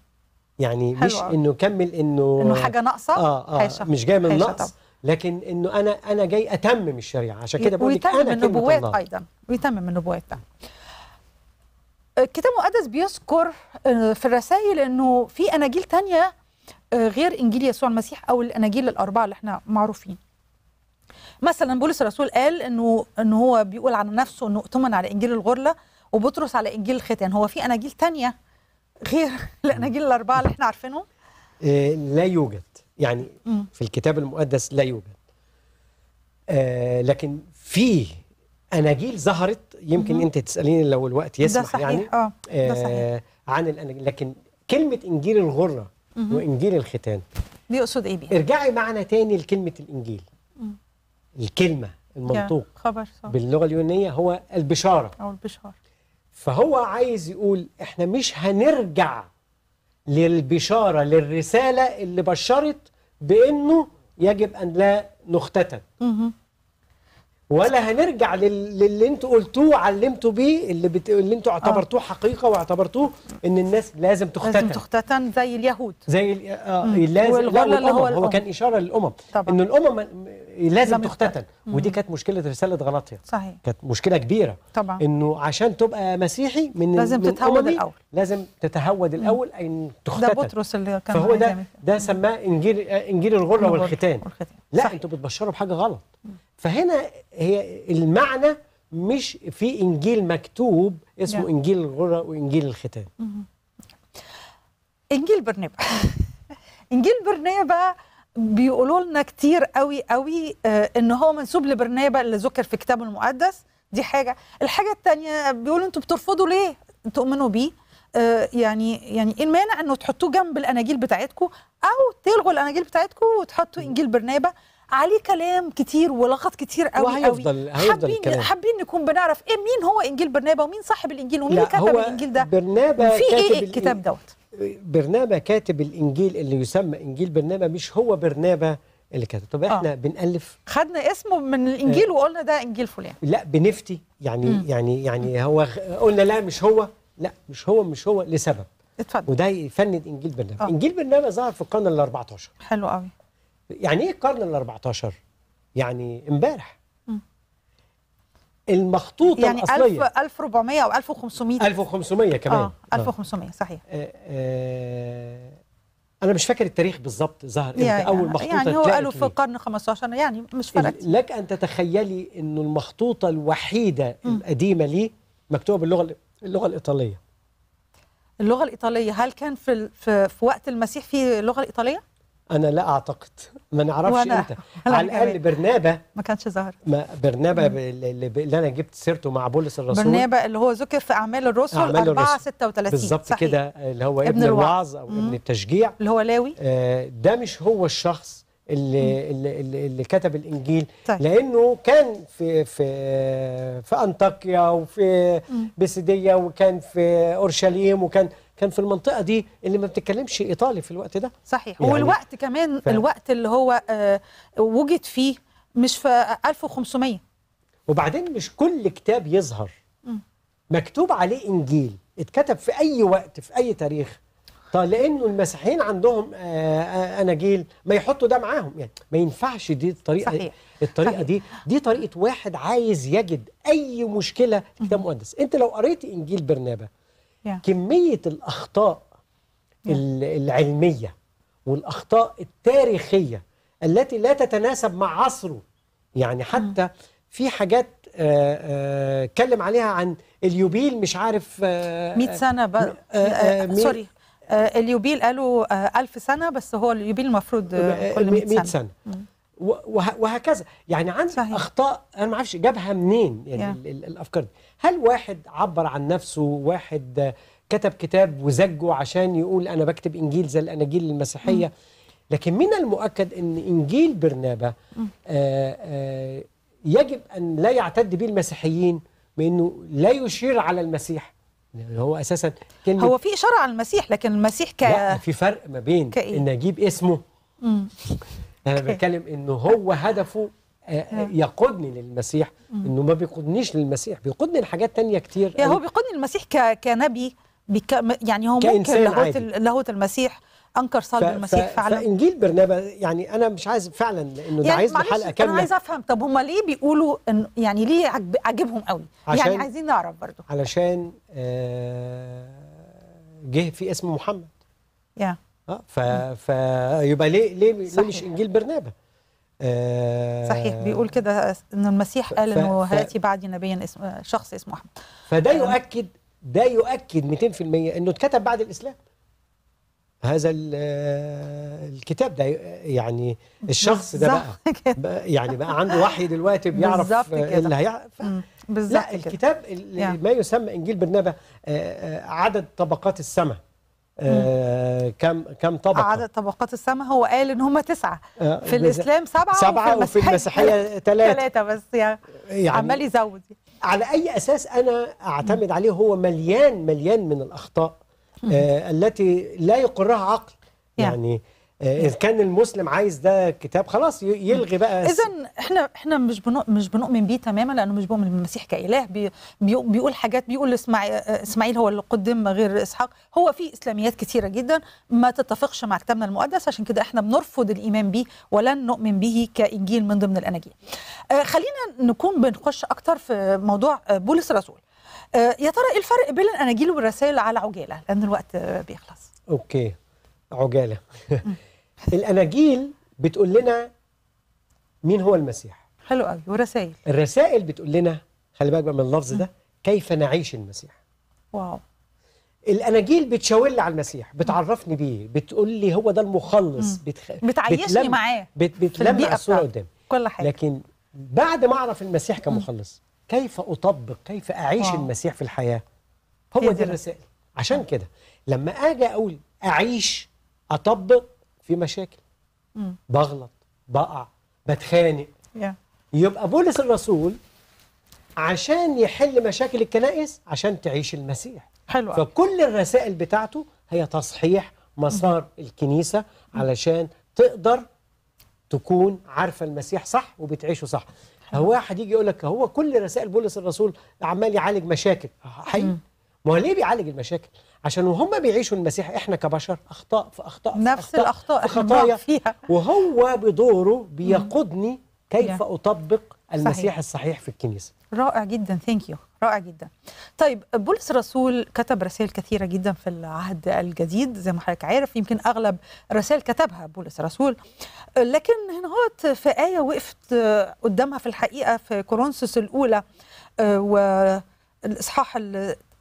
B: يعني مش انه كمل انه انه حاجه ناقصه آه آه مش جاي من نقص لكن انه انا انا جاي اتمم الشريعه عشان كده بقول لك انا النبوات
A: ايضا ويتمم النبوات ده الكتاب المقدس بيذكر آه، في الرسائل انه في اناجيل تانية آه، غير انجيل يسوع المسيح او الاناجيل الاربعه اللي احنا معروفين مثلا بولس الرسول قال انه ان هو بيقول عن نفسه انه اؤتمن على انجيل الغرله وبطرس على انجيل الختان هو في اناجيل تانية غير الاناجيل <laughs> الاربعه اللي احنا عارفينهم؟
B: آه لا يوجد يعني مم. في الكتاب المقدس لا يوجد آه لكن في اناجيل ظهرت يمكن مم. انت تساليني لو الوقت يسمح ده صحيح. يعني آه. آه، ده صحيح. آه عن الاناجيل لكن كلمه انجيل الغره مم. وانجيل الختان بيقصد ايه بيها؟ ارجعي معنا تاني لكلمه الانجيل مم. الكلمه المنطوق خبر صح. باللغه اليونانيه هو البشاره او البشاره فهو عايز يقول احنا مش هنرجع للبشارة للرسالة اللي بشرت بأنه يجب أن لا نختتن ولا هنرجع للي انتوا قلتوه علمتوا بيه اللي, بت... اللي انتوا آه. اعتبرتوه حقيقه واعتبرتوه ان الناس لازم تختتن لازم
A: تختتن زي اليهود
B: زي ال... آه لازم لا هو, هو كان اشاره للامم طبعا. ان الامم إيه، لازم تختتل ودي كانت مشكله رساله غلطيه يعني. صحيح كانت مشكله كبيره طبعا انه عشان تبقى مسيحي من لازم من تتهود الاول لازم تتهود الاول ان تختتل ده بطرس اللي كان فهو ده ده سماه انجيل انجيل الغره والختان, لا انتوا بتبشروا بحاجه غلط فهنا هي المعنى مش في انجيل مكتوب اسمه يعني. انجيل الغره وانجيل الختان مم. انجيل
A: برنبا <laughs> انجيل برنابا بيقولوا لنا كتير قوي قوي آه، ان هو منسوب لبرنابا اللي ذكر في كتابه المقدس دي حاجه الحاجه الثانيه بيقولوا انتوا بترفضوا ليه تؤمنوا بيه آه، يعني يعني ايه المانع انه تحطوه جنب الاناجيل بتاعتكم او تلغوا الاناجيل بتاعتكم وتحطوا انجيل برنابا عليه كلام كتير ولغط كتير قوي وهيفضل قوي. هيفضل حابين حابين نكون بنعرف ايه مين هو انجيل برنابا ومين صاحب الانجيل ومين اللي كتب الانجيل
B: ده برنابا في ايه الكتاب دوت برنابا كاتب الانجيل اللي يسمى انجيل برنابا مش هو برنابا اللي كاتب طب احنا آه. بنالف
A: خدنا اسمه من الانجيل آه. وقلنا ده انجيل فلان
B: لا بنفتي يعني مم. يعني يعني هو قلنا لا مش هو لا مش هو مش هو لسبب اتفضل وده يفند انجيل برنابا آه. انجيل برنابا ظهر في القرن ال 14 حلو قوي يعني ايه القرن ال 14 يعني امبارح المخطوطه يعني الاصليه يعني
A: 1400 او 1500
B: 1500 كمان اه
A: 1500 آه. صحيح
B: آه آه انا مش فاكر التاريخ بالظبط ظهر امتى يعني اول مخطوطه يعني هو قالوا في القرن 15 يعني مش فرقت لك ان تتخيلي انه المخطوطه الوحيده م. القديمه ليه مكتوبه باللغه اللغه الايطاليه اللغه الايطاليه هل كان في في, في
A: وقت المسيح في اللغه الايطاليه
B: انا لا اعتقد ما نعرفش انت <laughs> على الاقل برنابه ما كانش ظاهر ما برنابه اللي انا جبت سيرته مع بولس الرسول برنابه اللي هو ذكر في اعمال الرسل أعمال 4 36 بالظبط كده اللي هو ابن, ابن الوعظ او مم. ابن التشجيع اللي هو لاوي آه ده مش هو الشخص اللي, اللي, اللي, كتب الانجيل طيب. لانه كان في في في انطاكيا وفي بسديه وكان في اورشليم وكان كان في المنطقه دي اللي ما بتتكلمش ايطالي في الوقت ده صحيح يعني والوقت كمان ف... الوقت اللي هو آه وجد فيه مش في 1500 وبعدين مش كل كتاب يظهر مكتوب عليه انجيل اتكتب في اي وقت في اي تاريخ طيب لانه المسيحيين عندهم آه، آه، اناجيل ما يحطوا ده معاهم يعني ما ينفعش دي الطريقه صحيح. الطريقه صحيح. دي دي طريقه واحد عايز يجد اي مشكله في كتاب مقدس انت لو قريت انجيل برنابا yeah. كميه الاخطاء yeah. العلميه والاخطاء التاريخيه التي لا تتناسب مع عصره يعني mm. حتى في حاجات آه، آه، اتكلم عليها عن اليوبيل مش عارف 100 آه، سنه بقى سوري
A: اليوبيل قالوا
B: ألف سنة بس هو اليوبيل المفروض كل 100 سنة, سنة. Mm. وهكذا يعني عندي أخطاء أنا ما أعرفش جابها منين يعني yeah. الأفكار دي هل واحد عبر عن نفسه واحد كتب كتاب وزجه عشان يقول أنا بكتب إنجيل زي الأناجيل المسيحية لكن من المؤكد أن إنجيل برنابا آه، آه، يجب أن لا يعتد به المسيحيين بأنه لا يشير على المسيح هو اساسا كلمة هو
A: في اشاره على المسيح لكن المسيح ك
B: في فرق ما بين كإيه؟ ان اجيب اسمه انا <laughs> بتكلم انه هو هدفه آه، آه. يقودني للمسيح انه ما بيقودنيش للمسيح بيقودني لحاجات تانية كتير
A: يعني هو بيقودني للمسيح كنبي يعني هو ممكن لاهوت لاهوت المسيح انكر صلب ف... المسيح فعلا
B: فانجيل برنابا يعني انا مش عايز فعلا انه ده يعني عايز حلقه كامله انا عايز
A: افهم طب هم ليه بيقولوا ان يعني ليه عجب... عجبهم قوي يعني عايزين نعرف برضه
B: علشان آه جه في اسم محمد yeah. اه ف... فيبقى ليه ليه, ليه مش انجيل برنابا صحيح آه، بيقول
A: كده ان المسيح قال انه هاتي بعدي نبيا اسم شخص اسمه احمد
B: فده يعني يؤكد ده يؤكد 200% انه اتكتب بعد الاسلام هذا آه، الكتاب ده يعني الشخص ده بقى, <laughs> بقى يعني بقى عنده وحي دلوقتي بيعرف اللي هيعرف بالظبط لا الكتاب يعني. ما يسمى انجيل برنابا آه، عدد طبقات السماء آه، كم كم طبقه عدد
A: طبقات السماء هو قال ان هم تسعه آه في الاسلام سبعه سبعه وفي المسيحيه ثلاثه ثلاثه
B: بس يعني, يعني عمال يزود على اي اساس انا اعتمد عليه هو مليان مليان من الاخطاء آه التي لا يقرها عقل يعني, يعني آه، اذا كان المسلم عايز ده كتاب خلاص يلغي بقى اذا
A: احنا احنا مش مش بنؤمن بيه تماما لانه مش بؤمن بالمسيح كاله بي بيقول حاجات بيقول اسماعيل آه، اسماعيل هو اللي قدم غير اسحاق هو في اسلاميات كثيره جدا ما تتفقش مع كتابنا المقدس عشان كده احنا بنرفض الايمان بيه ولن نؤمن به كانجيل من ضمن الاناجيل آه، خلينا نكون بنخش اكتر في موضوع بولس الرسول يا ترى ايه الفرق بين الاناجيل والرسائل على عجاله لان الوقت بيخلص
B: اوكي عجاله <laughs> الاناجيل بتقول لنا مين هو المسيح حلو قوي ورسائل الرسائل بتقول لنا خلي بالك بقى من اللفظ ده كيف نعيش المسيح واو الاناجيل بتشاور على المسيح بتعرفني بيه بتقول لي هو ده المخلص بتخ... بتعيشني معاه بت... بتلمع الصوره قدام كل حاجه لكن بعد ما اعرف المسيح كمخلص كيف اطبق كيف اعيش واو. المسيح في الحياه هو دي الرسائل عشان كده لما اجي اقول اعيش اطبق في مشاكل بغلط بقع بتخانق yeah. يبقى بولس الرسول عشان يحل مشاكل الكنائس عشان تعيش المسيح حلو فكل الرسائل بتاعته هي تصحيح مسار م. الكنيسة علشان تقدر تكون عارفة المسيح صح وبتعيشه صح هو واحد يجي يقول لك هو كل رسائل بولس الرسول عمال يعالج مشاكل أه، حقيقي ما هو ليه بيعالج المشاكل عشان وهم بيعيشوا المسيح احنا كبشر اخطاء في اخطاء نفس أخطاء الاخطاء في خطايا فيها وهو بدوره بيقودني كيف
A: اطبق المسيح صحيح.
B: الصحيح في الكنيسه
A: رائع جدا ثانك يو رائع جدا طيب بولس الرسول كتب رسائل كثيره جدا في العهد الجديد زي ما حضرتك عارف يمكن اغلب الرسائل كتبها بولس الرسول لكن هنا في ايه وقفت قدامها في الحقيقه في كورنثوس الاولى آه، و الاصحاح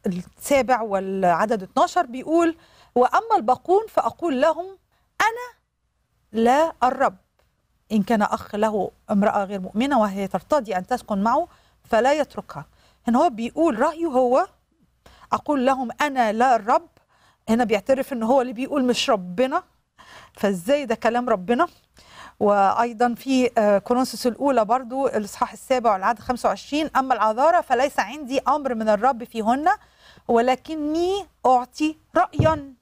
A: السابع والعدد 12 بيقول وأما الباقون فأقول لهم أنا لا الرب إن كان أخ له امرأة غير مؤمنة وهي ترتضي أن تسكن معه فلا يتركها هنا هو بيقول رأيه هو أقول لهم أنا لا الرب هنا بيعترف ان هو اللي بيقول مش ربنا فازاي ده كلام ربنا وايضا في آه، كورنثوس الاولى برضو الاصحاح السابع والعدد 25 اما العذاره فليس عندي امر من الرب فيهن ولكني أعطي رأيا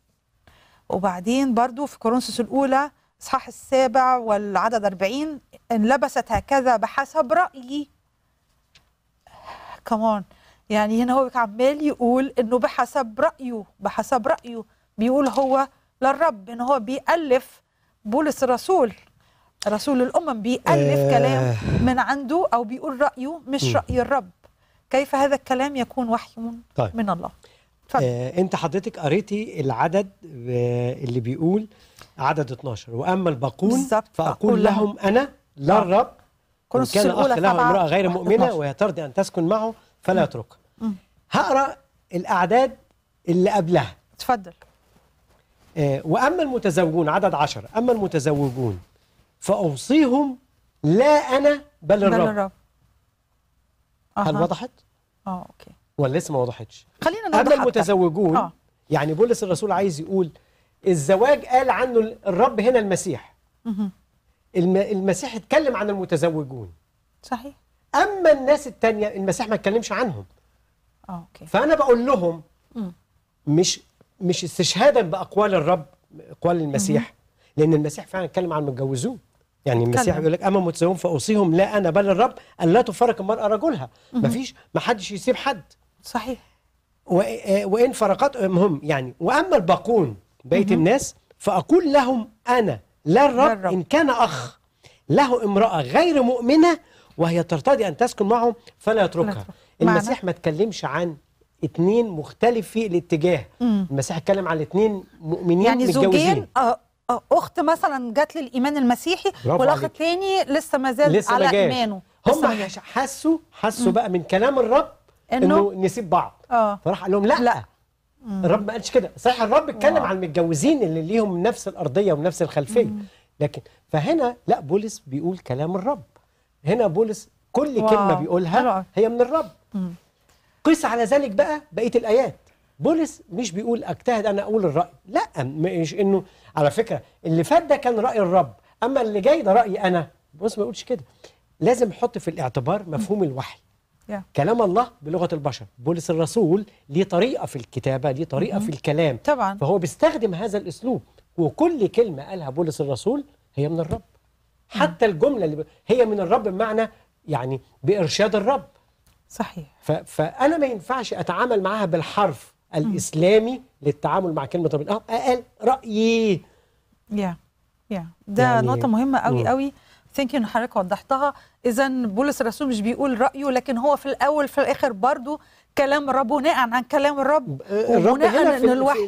A: وبعدين برضو في كورنثوس الأولى إصحاح السابع والعدد 40 لبست هكذا بحسب رأيي كمان يعني هنا هو عمال يقول انه بحسب رأيه بحسب رأيه بيقول هو للرب ان هو بيألف بولس الرسول رسول الأمم بيألف آه كلام من عنده أو بيقول رأيه مش رأي الرب كيف هذا الكلام يكون وحي طيب. من الله
B: آه انت حضرتك قريتي العدد آه، اللي بيقول عدد 12 واما الباقون فاقول لهم, انا لا آه. الرب كن كان الاخ له امراه غير مؤمنه وهي ترضي ان تسكن معه فلا يتركها هقرا الاعداد اللي قبلها اتفضل آه واما المتزوجون عدد 10 اما المتزوجون فاوصيهم لا انا بل الرب, بل الرب. أه. هل وضحت؟ اه اوكي ولا لسه ما وضحتش؟ خلينا نوضح اما المتزوجون آه. يعني بولس الرسول عايز يقول الزواج قال عنه الرب هنا المسيح
A: الم...
B: المسيح اتكلم عن المتزوجون صحيح اما الناس الثانيه المسيح ما اتكلمش عنهم آه، اوكي فانا بقول لهم مم. مش مش استشهادا باقوال الرب اقوال المسيح مم. لان المسيح فعلا اتكلم عن المتجوزون يعني المسيح بيقول لك اما متساوون فاوصيهم لا انا بل الرب ان لا تفرق المراه رجلها ما فيش ما حدش يسيب حد صحيح آه، وان فرقت مهم يعني واما الباقون بقيه الناس فاقول لهم انا لا الرب, الرب ان كان اخ له امراه غير مؤمنه وهي ترتضي ان تسكن معه فلا يتركها المسيح ما تكلمش عن اثنين مختلف في الاتجاه مم. المسيح اتكلم على اثنين مؤمنين يعني متجوزين زوجين
A: آه، اخت مثلا جات للايمان المسيحي والاخ الثاني لسه ما زال على مجال. ايمانه هم
B: حسوا حسوا بقى من كلام الرب انه, إنه نسيب بعض آه. فراح قال لهم لا, لا. الرب ما قالش كده صحيح الرب اتكلم عن المتجوزين اللي ليهم نفس الارضيه ونفس الخلفيه مم. لكن فهنا لا بولس بيقول كلام الرب هنا بولس كل واو. كلمه بيقولها هي من الرب مم. قيس على ذلك بقى بقيه الايات بولس مش بيقول اجتهد انا اقول الراي لا مش انه على فكرة اللي فات ده كان رأي الرب أما اللي جاي ده رأيي أنا بص ما يقولش كده لازم حط في الاعتبار مفهوم الوحي yeah. كلام الله بلغه البشر بولس الرسول ليه طريقه في الكتابه ليه طريقه mm -hmm. في الكلام طبعا فهو بيستخدم هذا الاسلوب وكل كلمه قالها بولس الرسول هي من الرب mm -hmm. حتى الجمله اللي ب... هي من الرب بمعنى يعني بارشاد الرب صحيح ف... فانا ما ينفعش اتعامل معاها بالحرف الاسلامي للتعامل مع كلمه رب الاب قال رايي يا
A: yeah. يا yeah. ده يعني نقطه مهمه قوي قوي ثانك يو ان حضرتك وضحتها اذا بولس الرسول مش بيقول رايه لكن هو في الاول في الاخر برضه كلام الرب بناء عن كلام الرب الرب هنا في الوحي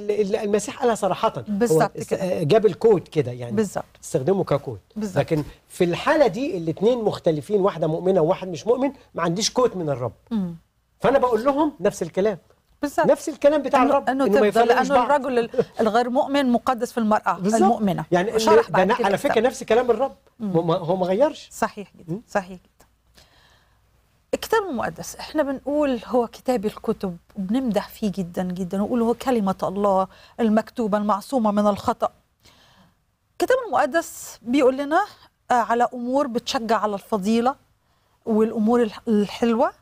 B: المسيح قالها صراحه بالظبط كده آه، جاب الكود كده يعني بالظبط استخدمه ككود بالزبط. لكن في الحاله دي الاثنين مختلفين واحده مؤمنه وواحد مش مؤمن ما عنديش كود من الرب مم. فانا بقول لهم نفس الكلام بالزبط. نفس الكلام بتاع الرب انه, إنه ما لانه الرجل الغير مؤمن مقدس في المراه بالزبط. المؤمنه يعني شرح ده على فكره نفس كلام
A: الرب مم. هو ما غيرش صحيح جدا مم. صحيح جدا الكتاب المقدس احنا بنقول هو كتاب الكتب وبنمدح فيه جدا جدا ونقول هو كلمه الله المكتوبه المعصومه من الخطا الكتاب المقدس بيقول لنا آه، على امور بتشجع على الفضيله والامور الحلوه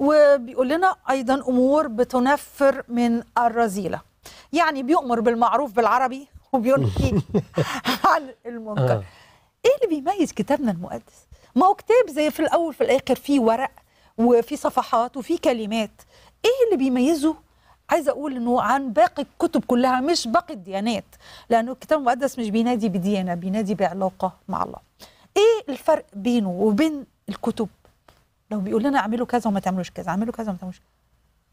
A: وبيقول لنا ايضا امور بتنفر من الرذيله يعني بيؤمر بالمعروف بالعربي وبينهي <laughs> عن المنكر آه. ايه اللي بيميز كتابنا المقدس ما هو كتاب زي في الاول في الاخر فيه ورق وفي صفحات وفي كلمات ايه اللي بيميزه عايز اقول انه عن باقي الكتب كلها مش باقي الديانات لانه الكتاب المقدس مش بينادي بديانه بينادي بعلاقه مع الله ايه الفرق بينه وبين الكتب لو بيقول لنا اعملوا كذا وما تعملوش كذا اعملوا كذا وما تعملوش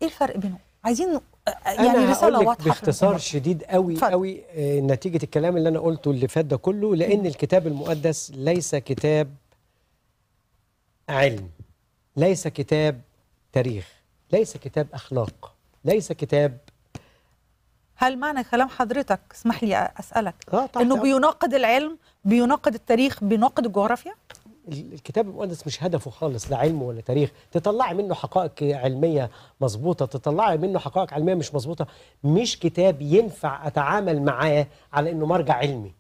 A: ايه الفرق بينهم عايزين آه، يعني رساله واضحه باختصار
B: شديد قوي فضل. قوي آه، نتيجه الكلام اللي انا قلته اللي فات ده كله لان الكتاب المقدس ليس كتاب علم ليس كتاب تاريخ ليس كتاب اخلاق ليس كتاب هل معنى كلام حضرتك اسمح لي اسالك آه
A: انه بيناقض العلم بيناقض التاريخ بيناقض الجغرافيا
B: الكتاب المقدس مش هدفه خالص لا علم ولا تاريخ تطلعي منه حقائق علميه مظبوطه تطلعي منه حقائق علميه مش مظبوطه مش كتاب ينفع اتعامل معاه على انه مرجع علمي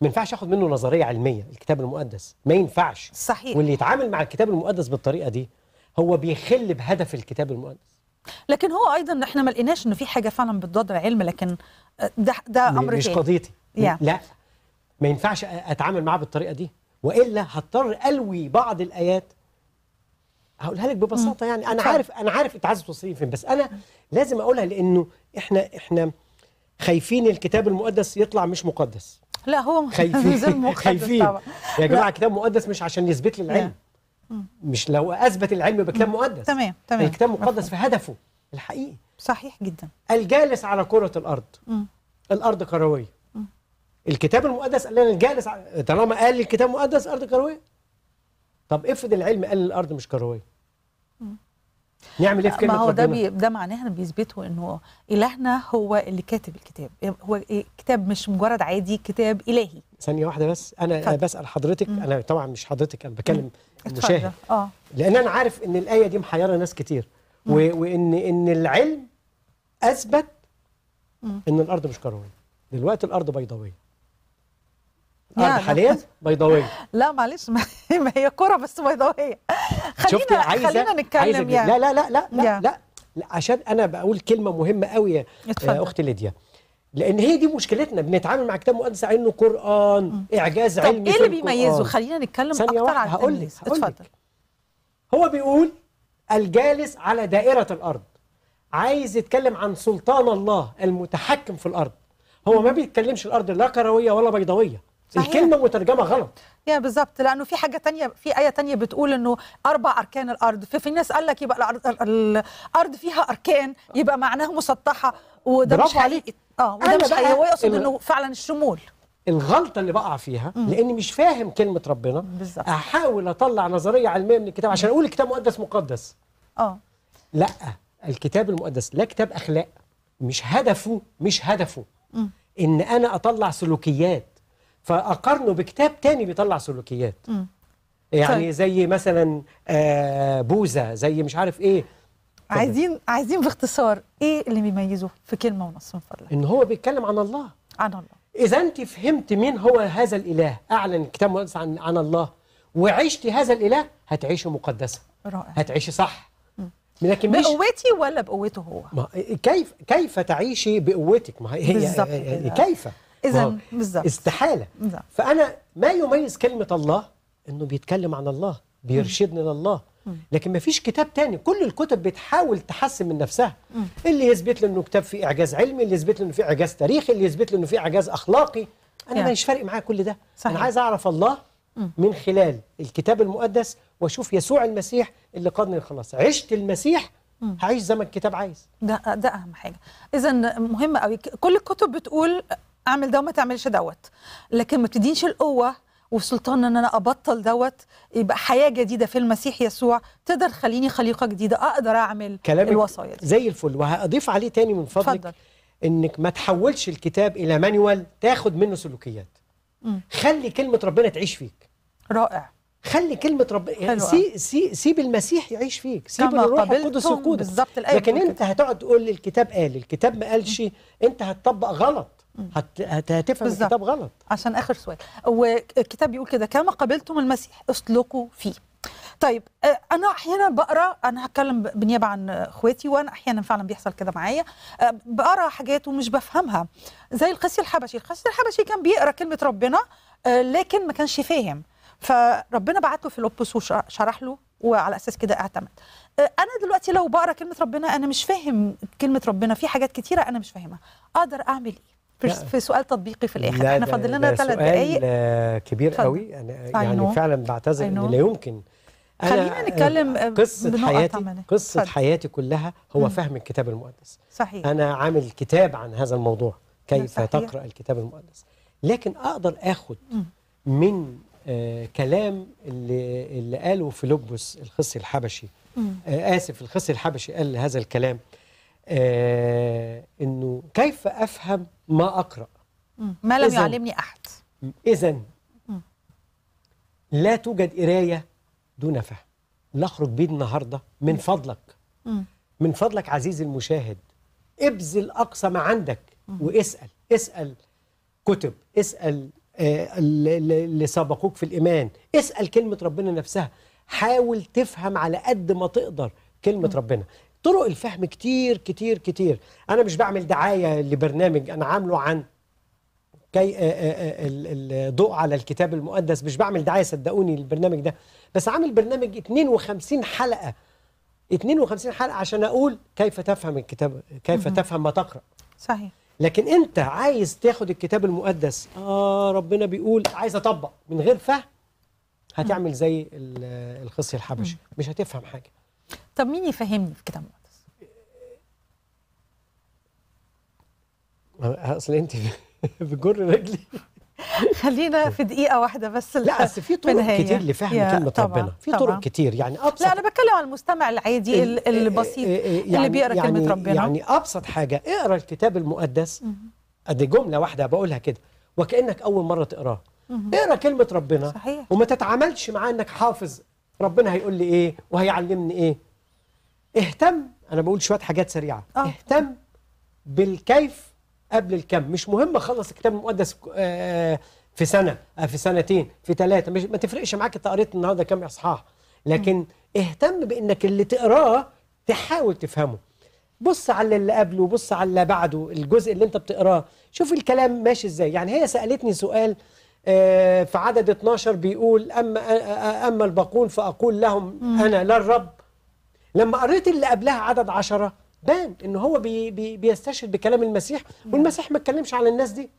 B: ما ينفعش اخد منه نظريه علميه الكتاب المقدس ما ينفعش صحيح واللي يتعامل مع الكتاب المقدس بالطريقه دي هو بيخل بهدف الكتاب المقدس
A: لكن هو ايضا احنا ما لقيناش ان في حاجه فعلا بتضاد العلم لكن ده ده امر مش قضيتي yeah. لا
B: ما ينفعش اتعامل معاه بالطريقه دي والا هضطر الوي بعض الايات هقولها لك ببساطه يعني انا عارف انا عارف انت عايز توصلين فين بس انا لازم اقولها لانه احنا احنا خايفين الكتاب المقدس يطلع مش مقدس
A: لا هو خايفين <laughs> خايفين يا جماعه
B: الكتاب المقدس مش عشان يثبت لي العلم مش لو اثبت العلم بكتاب مقدس تمام تمام الكتاب مقدس في هدفه الحقيقي صحيح جدا الجالس على كره الارض الارض كرويه الكتاب المقدس قال لنا الجالس طالما قال الكتاب المقدس ارض كرويه طب افرض العلم قال الارض مش كرويه نعمل ايه في كلمه ما هو ده بي
A: ده معناه انه بيثبتوا انه الهنا هو اللي كاتب الكتاب إيه، هو إيه، كتاب مش مجرد عادي كتاب
B: الهي ثانيه واحده بس انا فضل. بسال حضرتك مم. انا طبعا مش حضرتك انا بكلم المشاهد اه لان انا عارف ان الايه دي محيره ناس كتير وان ان العلم اثبت مم. ان الارض مش كرويه دلوقتي الارض بيضاويه ارض حاليا بيضاويه
A: لا معلش ما هي كره بس بيضاويه
B: خلينا خلينا نتكلم عايزة يعني لا لا لا لا لا, لا, لا عشان انا بقول كلمه مهمه قوي يا آه، اختي ليديا لان هي دي مشكلتنا بنتعامل مع كتاب مقدس على انه قران م. اعجاز طب علمي ايه اللي بيميزه خلينا نتكلم اكتر عن هقول لك اتفضل هو بيقول الجالس على دائره الارض عايز يتكلم عن سلطان الله المتحكم في الارض هو ما بيتكلمش الارض لا كرويه ولا بيضاويه صحيح. الكلمه مترجمه غلط يا بالظبط لانه في حاجه تانية في ايه تانية بتقول
A: انه اربع اركان الارض ففي ناس قال لك يبقى الارض فيها اركان يبقى معناها مسطحه وده مش عليك. اه وده مش حقيقي هو يقصد انه
B: فعلا الشمول الغلطه اللي بقع فيها مم. لاني مش فاهم كلمه ربنا بالزبط. احاول اطلع نظريه علميه من الكتاب عشان اقول الكتاب مقدس مقدس اه لا الكتاب المقدس لا كتاب اخلاق مش هدفه مش هدفه مم. ان انا اطلع سلوكيات فاقارنه بكتاب تاني بيطلع سلوكيات مم. يعني طيب. زي مثلا آه بوزة زي مش عارف ايه عايزين عايزين باختصار
A: ايه اللي بيميزه في كلمه ونص من فضلك
B: ان هو بيتكلم عن الله عن الله اذا انت فهمت مين هو هذا الاله اعلن الكتاب عن عن الله وعشتي هذا الاله هتعيشي مقدسه
A: رائع هتعيشي
B: صح م. لكن مش
A: بقوتي ولا بقوته هو
B: ما كيف كيف تعيشي بقوتك ما هي بالظبط كيف اذا بالظبط استحاله بالزبط. فانا ما يميز كلمه الله انه بيتكلم عن الله بيرشدنا لله لكن ما فيش كتاب تاني كل الكتب بتحاول تحسن من نفسها اللي يثبت له انه كتاب فيه اعجاز علمي اللي يثبت له انه فيه اعجاز تاريخي اللي يثبت له انه فيه اعجاز اخلاقي انا يعني. ماليش فارق معايا كل ده صحيح. انا عايز اعرف الله من خلال الكتاب المقدس واشوف يسوع المسيح اللي قادني للخلاص عشت المسيح هعيش زي ما الكتاب عايز ده
A: ده اهم حاجه اذا مهمه قوي كل الكتب بتقول اعمل ده وما تعملش دوت لكن ما بتدينش القوه وسلطان ان انا ابطل دوت يبقى حياه جديده في المسيح يسوع تقدر تخليني خليقه جديده اقدر اعمل كلامك الوصايا
B: دي. زي الفل وهضيف عليه تاني من فضلك فضل. انك ما تحولش الكتاب الى مانيوال تاخد منه سلوكيات مم. خلي كلمه ربنا تعيش فيك رائع خلي كلمه ربنا سي سي سيب المسيح يعيش فيك سيب الروح القدس يقودك بالظبط لكن انت هتقعد تقول لي الكتاب قال الكتاب ما قالش انت هتطبق غلط هتهتف الكتاب غلط
A: عشان اخر سؤال والكتاب بيقول كده كما قبلتم المسيح اسلكوا فيه طيب آه، انا احيانا بقرا انا هتكلم بالنيابه عن اخواتي وانا احيانا فعلا بيحصل كده معايا آه، بقرا حاجات ومش بفهمها زي القسي الحبشي القسي الحبشي كان بيقرا كلمه ربنا آه، لكن ما كانش فاهم فربنا بعت له فيلبس وشرح له وعلى اساس كده اعتمد انا دلوقتي لو بقرا كلمه ربنا انا مش فاهم كلمه ربنا في حاجات كتيره انا مش فاهمها اقدر اعمل ايه في, في سؤال تطبيقي في الاخر احنا فاضل
B: لنا ثلاث دقائق كبير فضل. قوي انا يعني فعلا بعتذر ان لا يمكن خلينا آه، نتكلم آه، قصة حياتي عملي. قصة فضل. حياتي كلها هو مم. فهم الكتاب المقدس صحيح أنا عامل كتاب عن هذا الموضوع كيف صحيح. تقرأ الكتاب المقدس لكن أقدر أخد من آه كلام اللي, اللي قاله فيلبس الخصي الحبشي آه آسف الخصي الحبشي قال هذا الكلام آه انه كيف افهم ما اقرا
A: ما لم يعلمني احد
B: اذا لا توجد قرايه دون فهم لاخرج بيه النهارده من فضلك من فضلك عزيزي المشاهد ابذل اقصى ما عندك واسال اسال كتب اسال آه، اللي سبقوك في الايمان اسال كلمه ربنا نفسها حاول تفهم على قد ما تقدر كلمه ربنا طرق الفهم كتير كتير كتير انا مش بعمل دعايه لبرنامج انا عامله عن كي آه، آه، آه، الضوء على الكتاب المقدس مش بعمل دعايه صدقوني للبرنامج ده بس عامل برنامج 52 حلقه 52 حلقه عشان اقول كيف تفهم الكتاب كيف تفهم ما تقرا صحيح لكن انت عايز تاخد الكتاب المقدس اه ربنا بيقول عايز اطبق من غير فهم هتعمل زي الخصي الحبشي مش هتفهم حاجه طب مين يفهمني في كتاب
A: مقدس؟
B: أه، اصل انت <laughs> بتجر رجلي
A: خلينا في دقيقه واحده بس لا بس في طرق بنهاية. كتير لفهم كلمه ربنا في طبعا. طرق
B: كتير يعني ابسط
A: لا انا بتكلم عن المستمع العادي الـ البسيط يعني اللي بيقرا يعني كلمه ربنا يعني
B: ابسط حاجه اقرا الكتاب المقدس ادي جمله واحده بقولها كده وكانك اول مره تقراه اقرا كلمه ربنا صحيح. وما تتعاملش معاه انك حافظ ربنا هيقول لي ايه وهيعلمني ايه اهتم انا بقول شويه حاجات سريعه أوه. اهتم بالكيف قبل الكم مش مهم اخلص الكتاب المقدس آه، في سنه آه، في سنتين في ثلاثه ما تفرقش معاك انت قريت النهارده كام اصحاح لكن م. اهتم بانك اللي تقراه تحاول تفهمه بص على اللي قبله بص على اللي بعده الجزء اللي انت بتقراه شوف الكلام ماشي ازاي يعني هي سالتني سؤال آه، في عدد 12 بيقول اما اما الباقون فاقول لهم انا لا الرب لما قريت اللي قبلها عدد عشرة بان ان هو بي بي بيستشهد بكلام المسيح والمسيح ما اتكلمش على الناس دي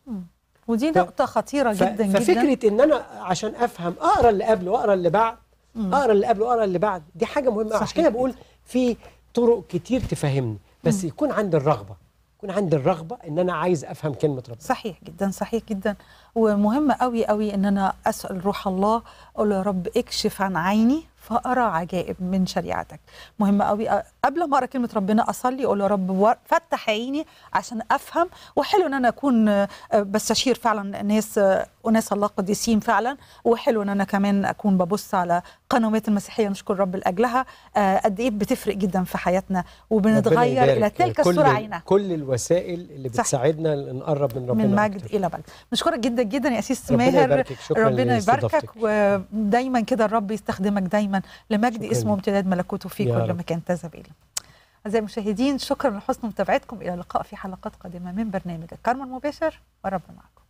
B: ودي ف... نقطة خطيرة ف... جدا ففكرة ان انا عشان افهم اقرا اللي قبل واقرا اللي بعد اقرا اللي قبل واقرا اللي بعد دي حاجة مهمة عشان كده بقول في طرق كتير تفهمني بس يكون عندي الرغبة يكون عندي الرغبة ان انا عايز افهم كلمة ربنا صحيح جدا صحيح جدا
A: ومهم قوي قوي ان انا اسأل روح الله اقول له يا رب اكشف عن عيني فأرى عجائب من شريعتك مهم قوي قبل ما اقرا كلمه ربنا اصلي اقول يا رب فتح عيني عشان افهم وحلو ان انا اكون آه، بستشير فعلا ناس آه، اناس الله قديسين فعلا وحلو ان انا كمان اكون ببص على قنوات المسيحيه نشكر رب لاجلها آه، قد ايه بتفرق جدا في حياتنا وبنتغير الى تلك الصوره عينها
B: كل الوسائل اللي بتساعدنا نقرب من ربنا من مجد
A: الى مجد نشكرك جدا جدا يا اسيس ماهر ربنا يباركك ودايما كده الرب يستخدمك دايما لمجد اسمه امتداد ملكوته في كل مكان تذهب اليه أعزائي المشاهدين شكرا لحسن متابعتكم إلى اللقاء في حلقات قادمة من برنامج الكرم المباشر ورب معكم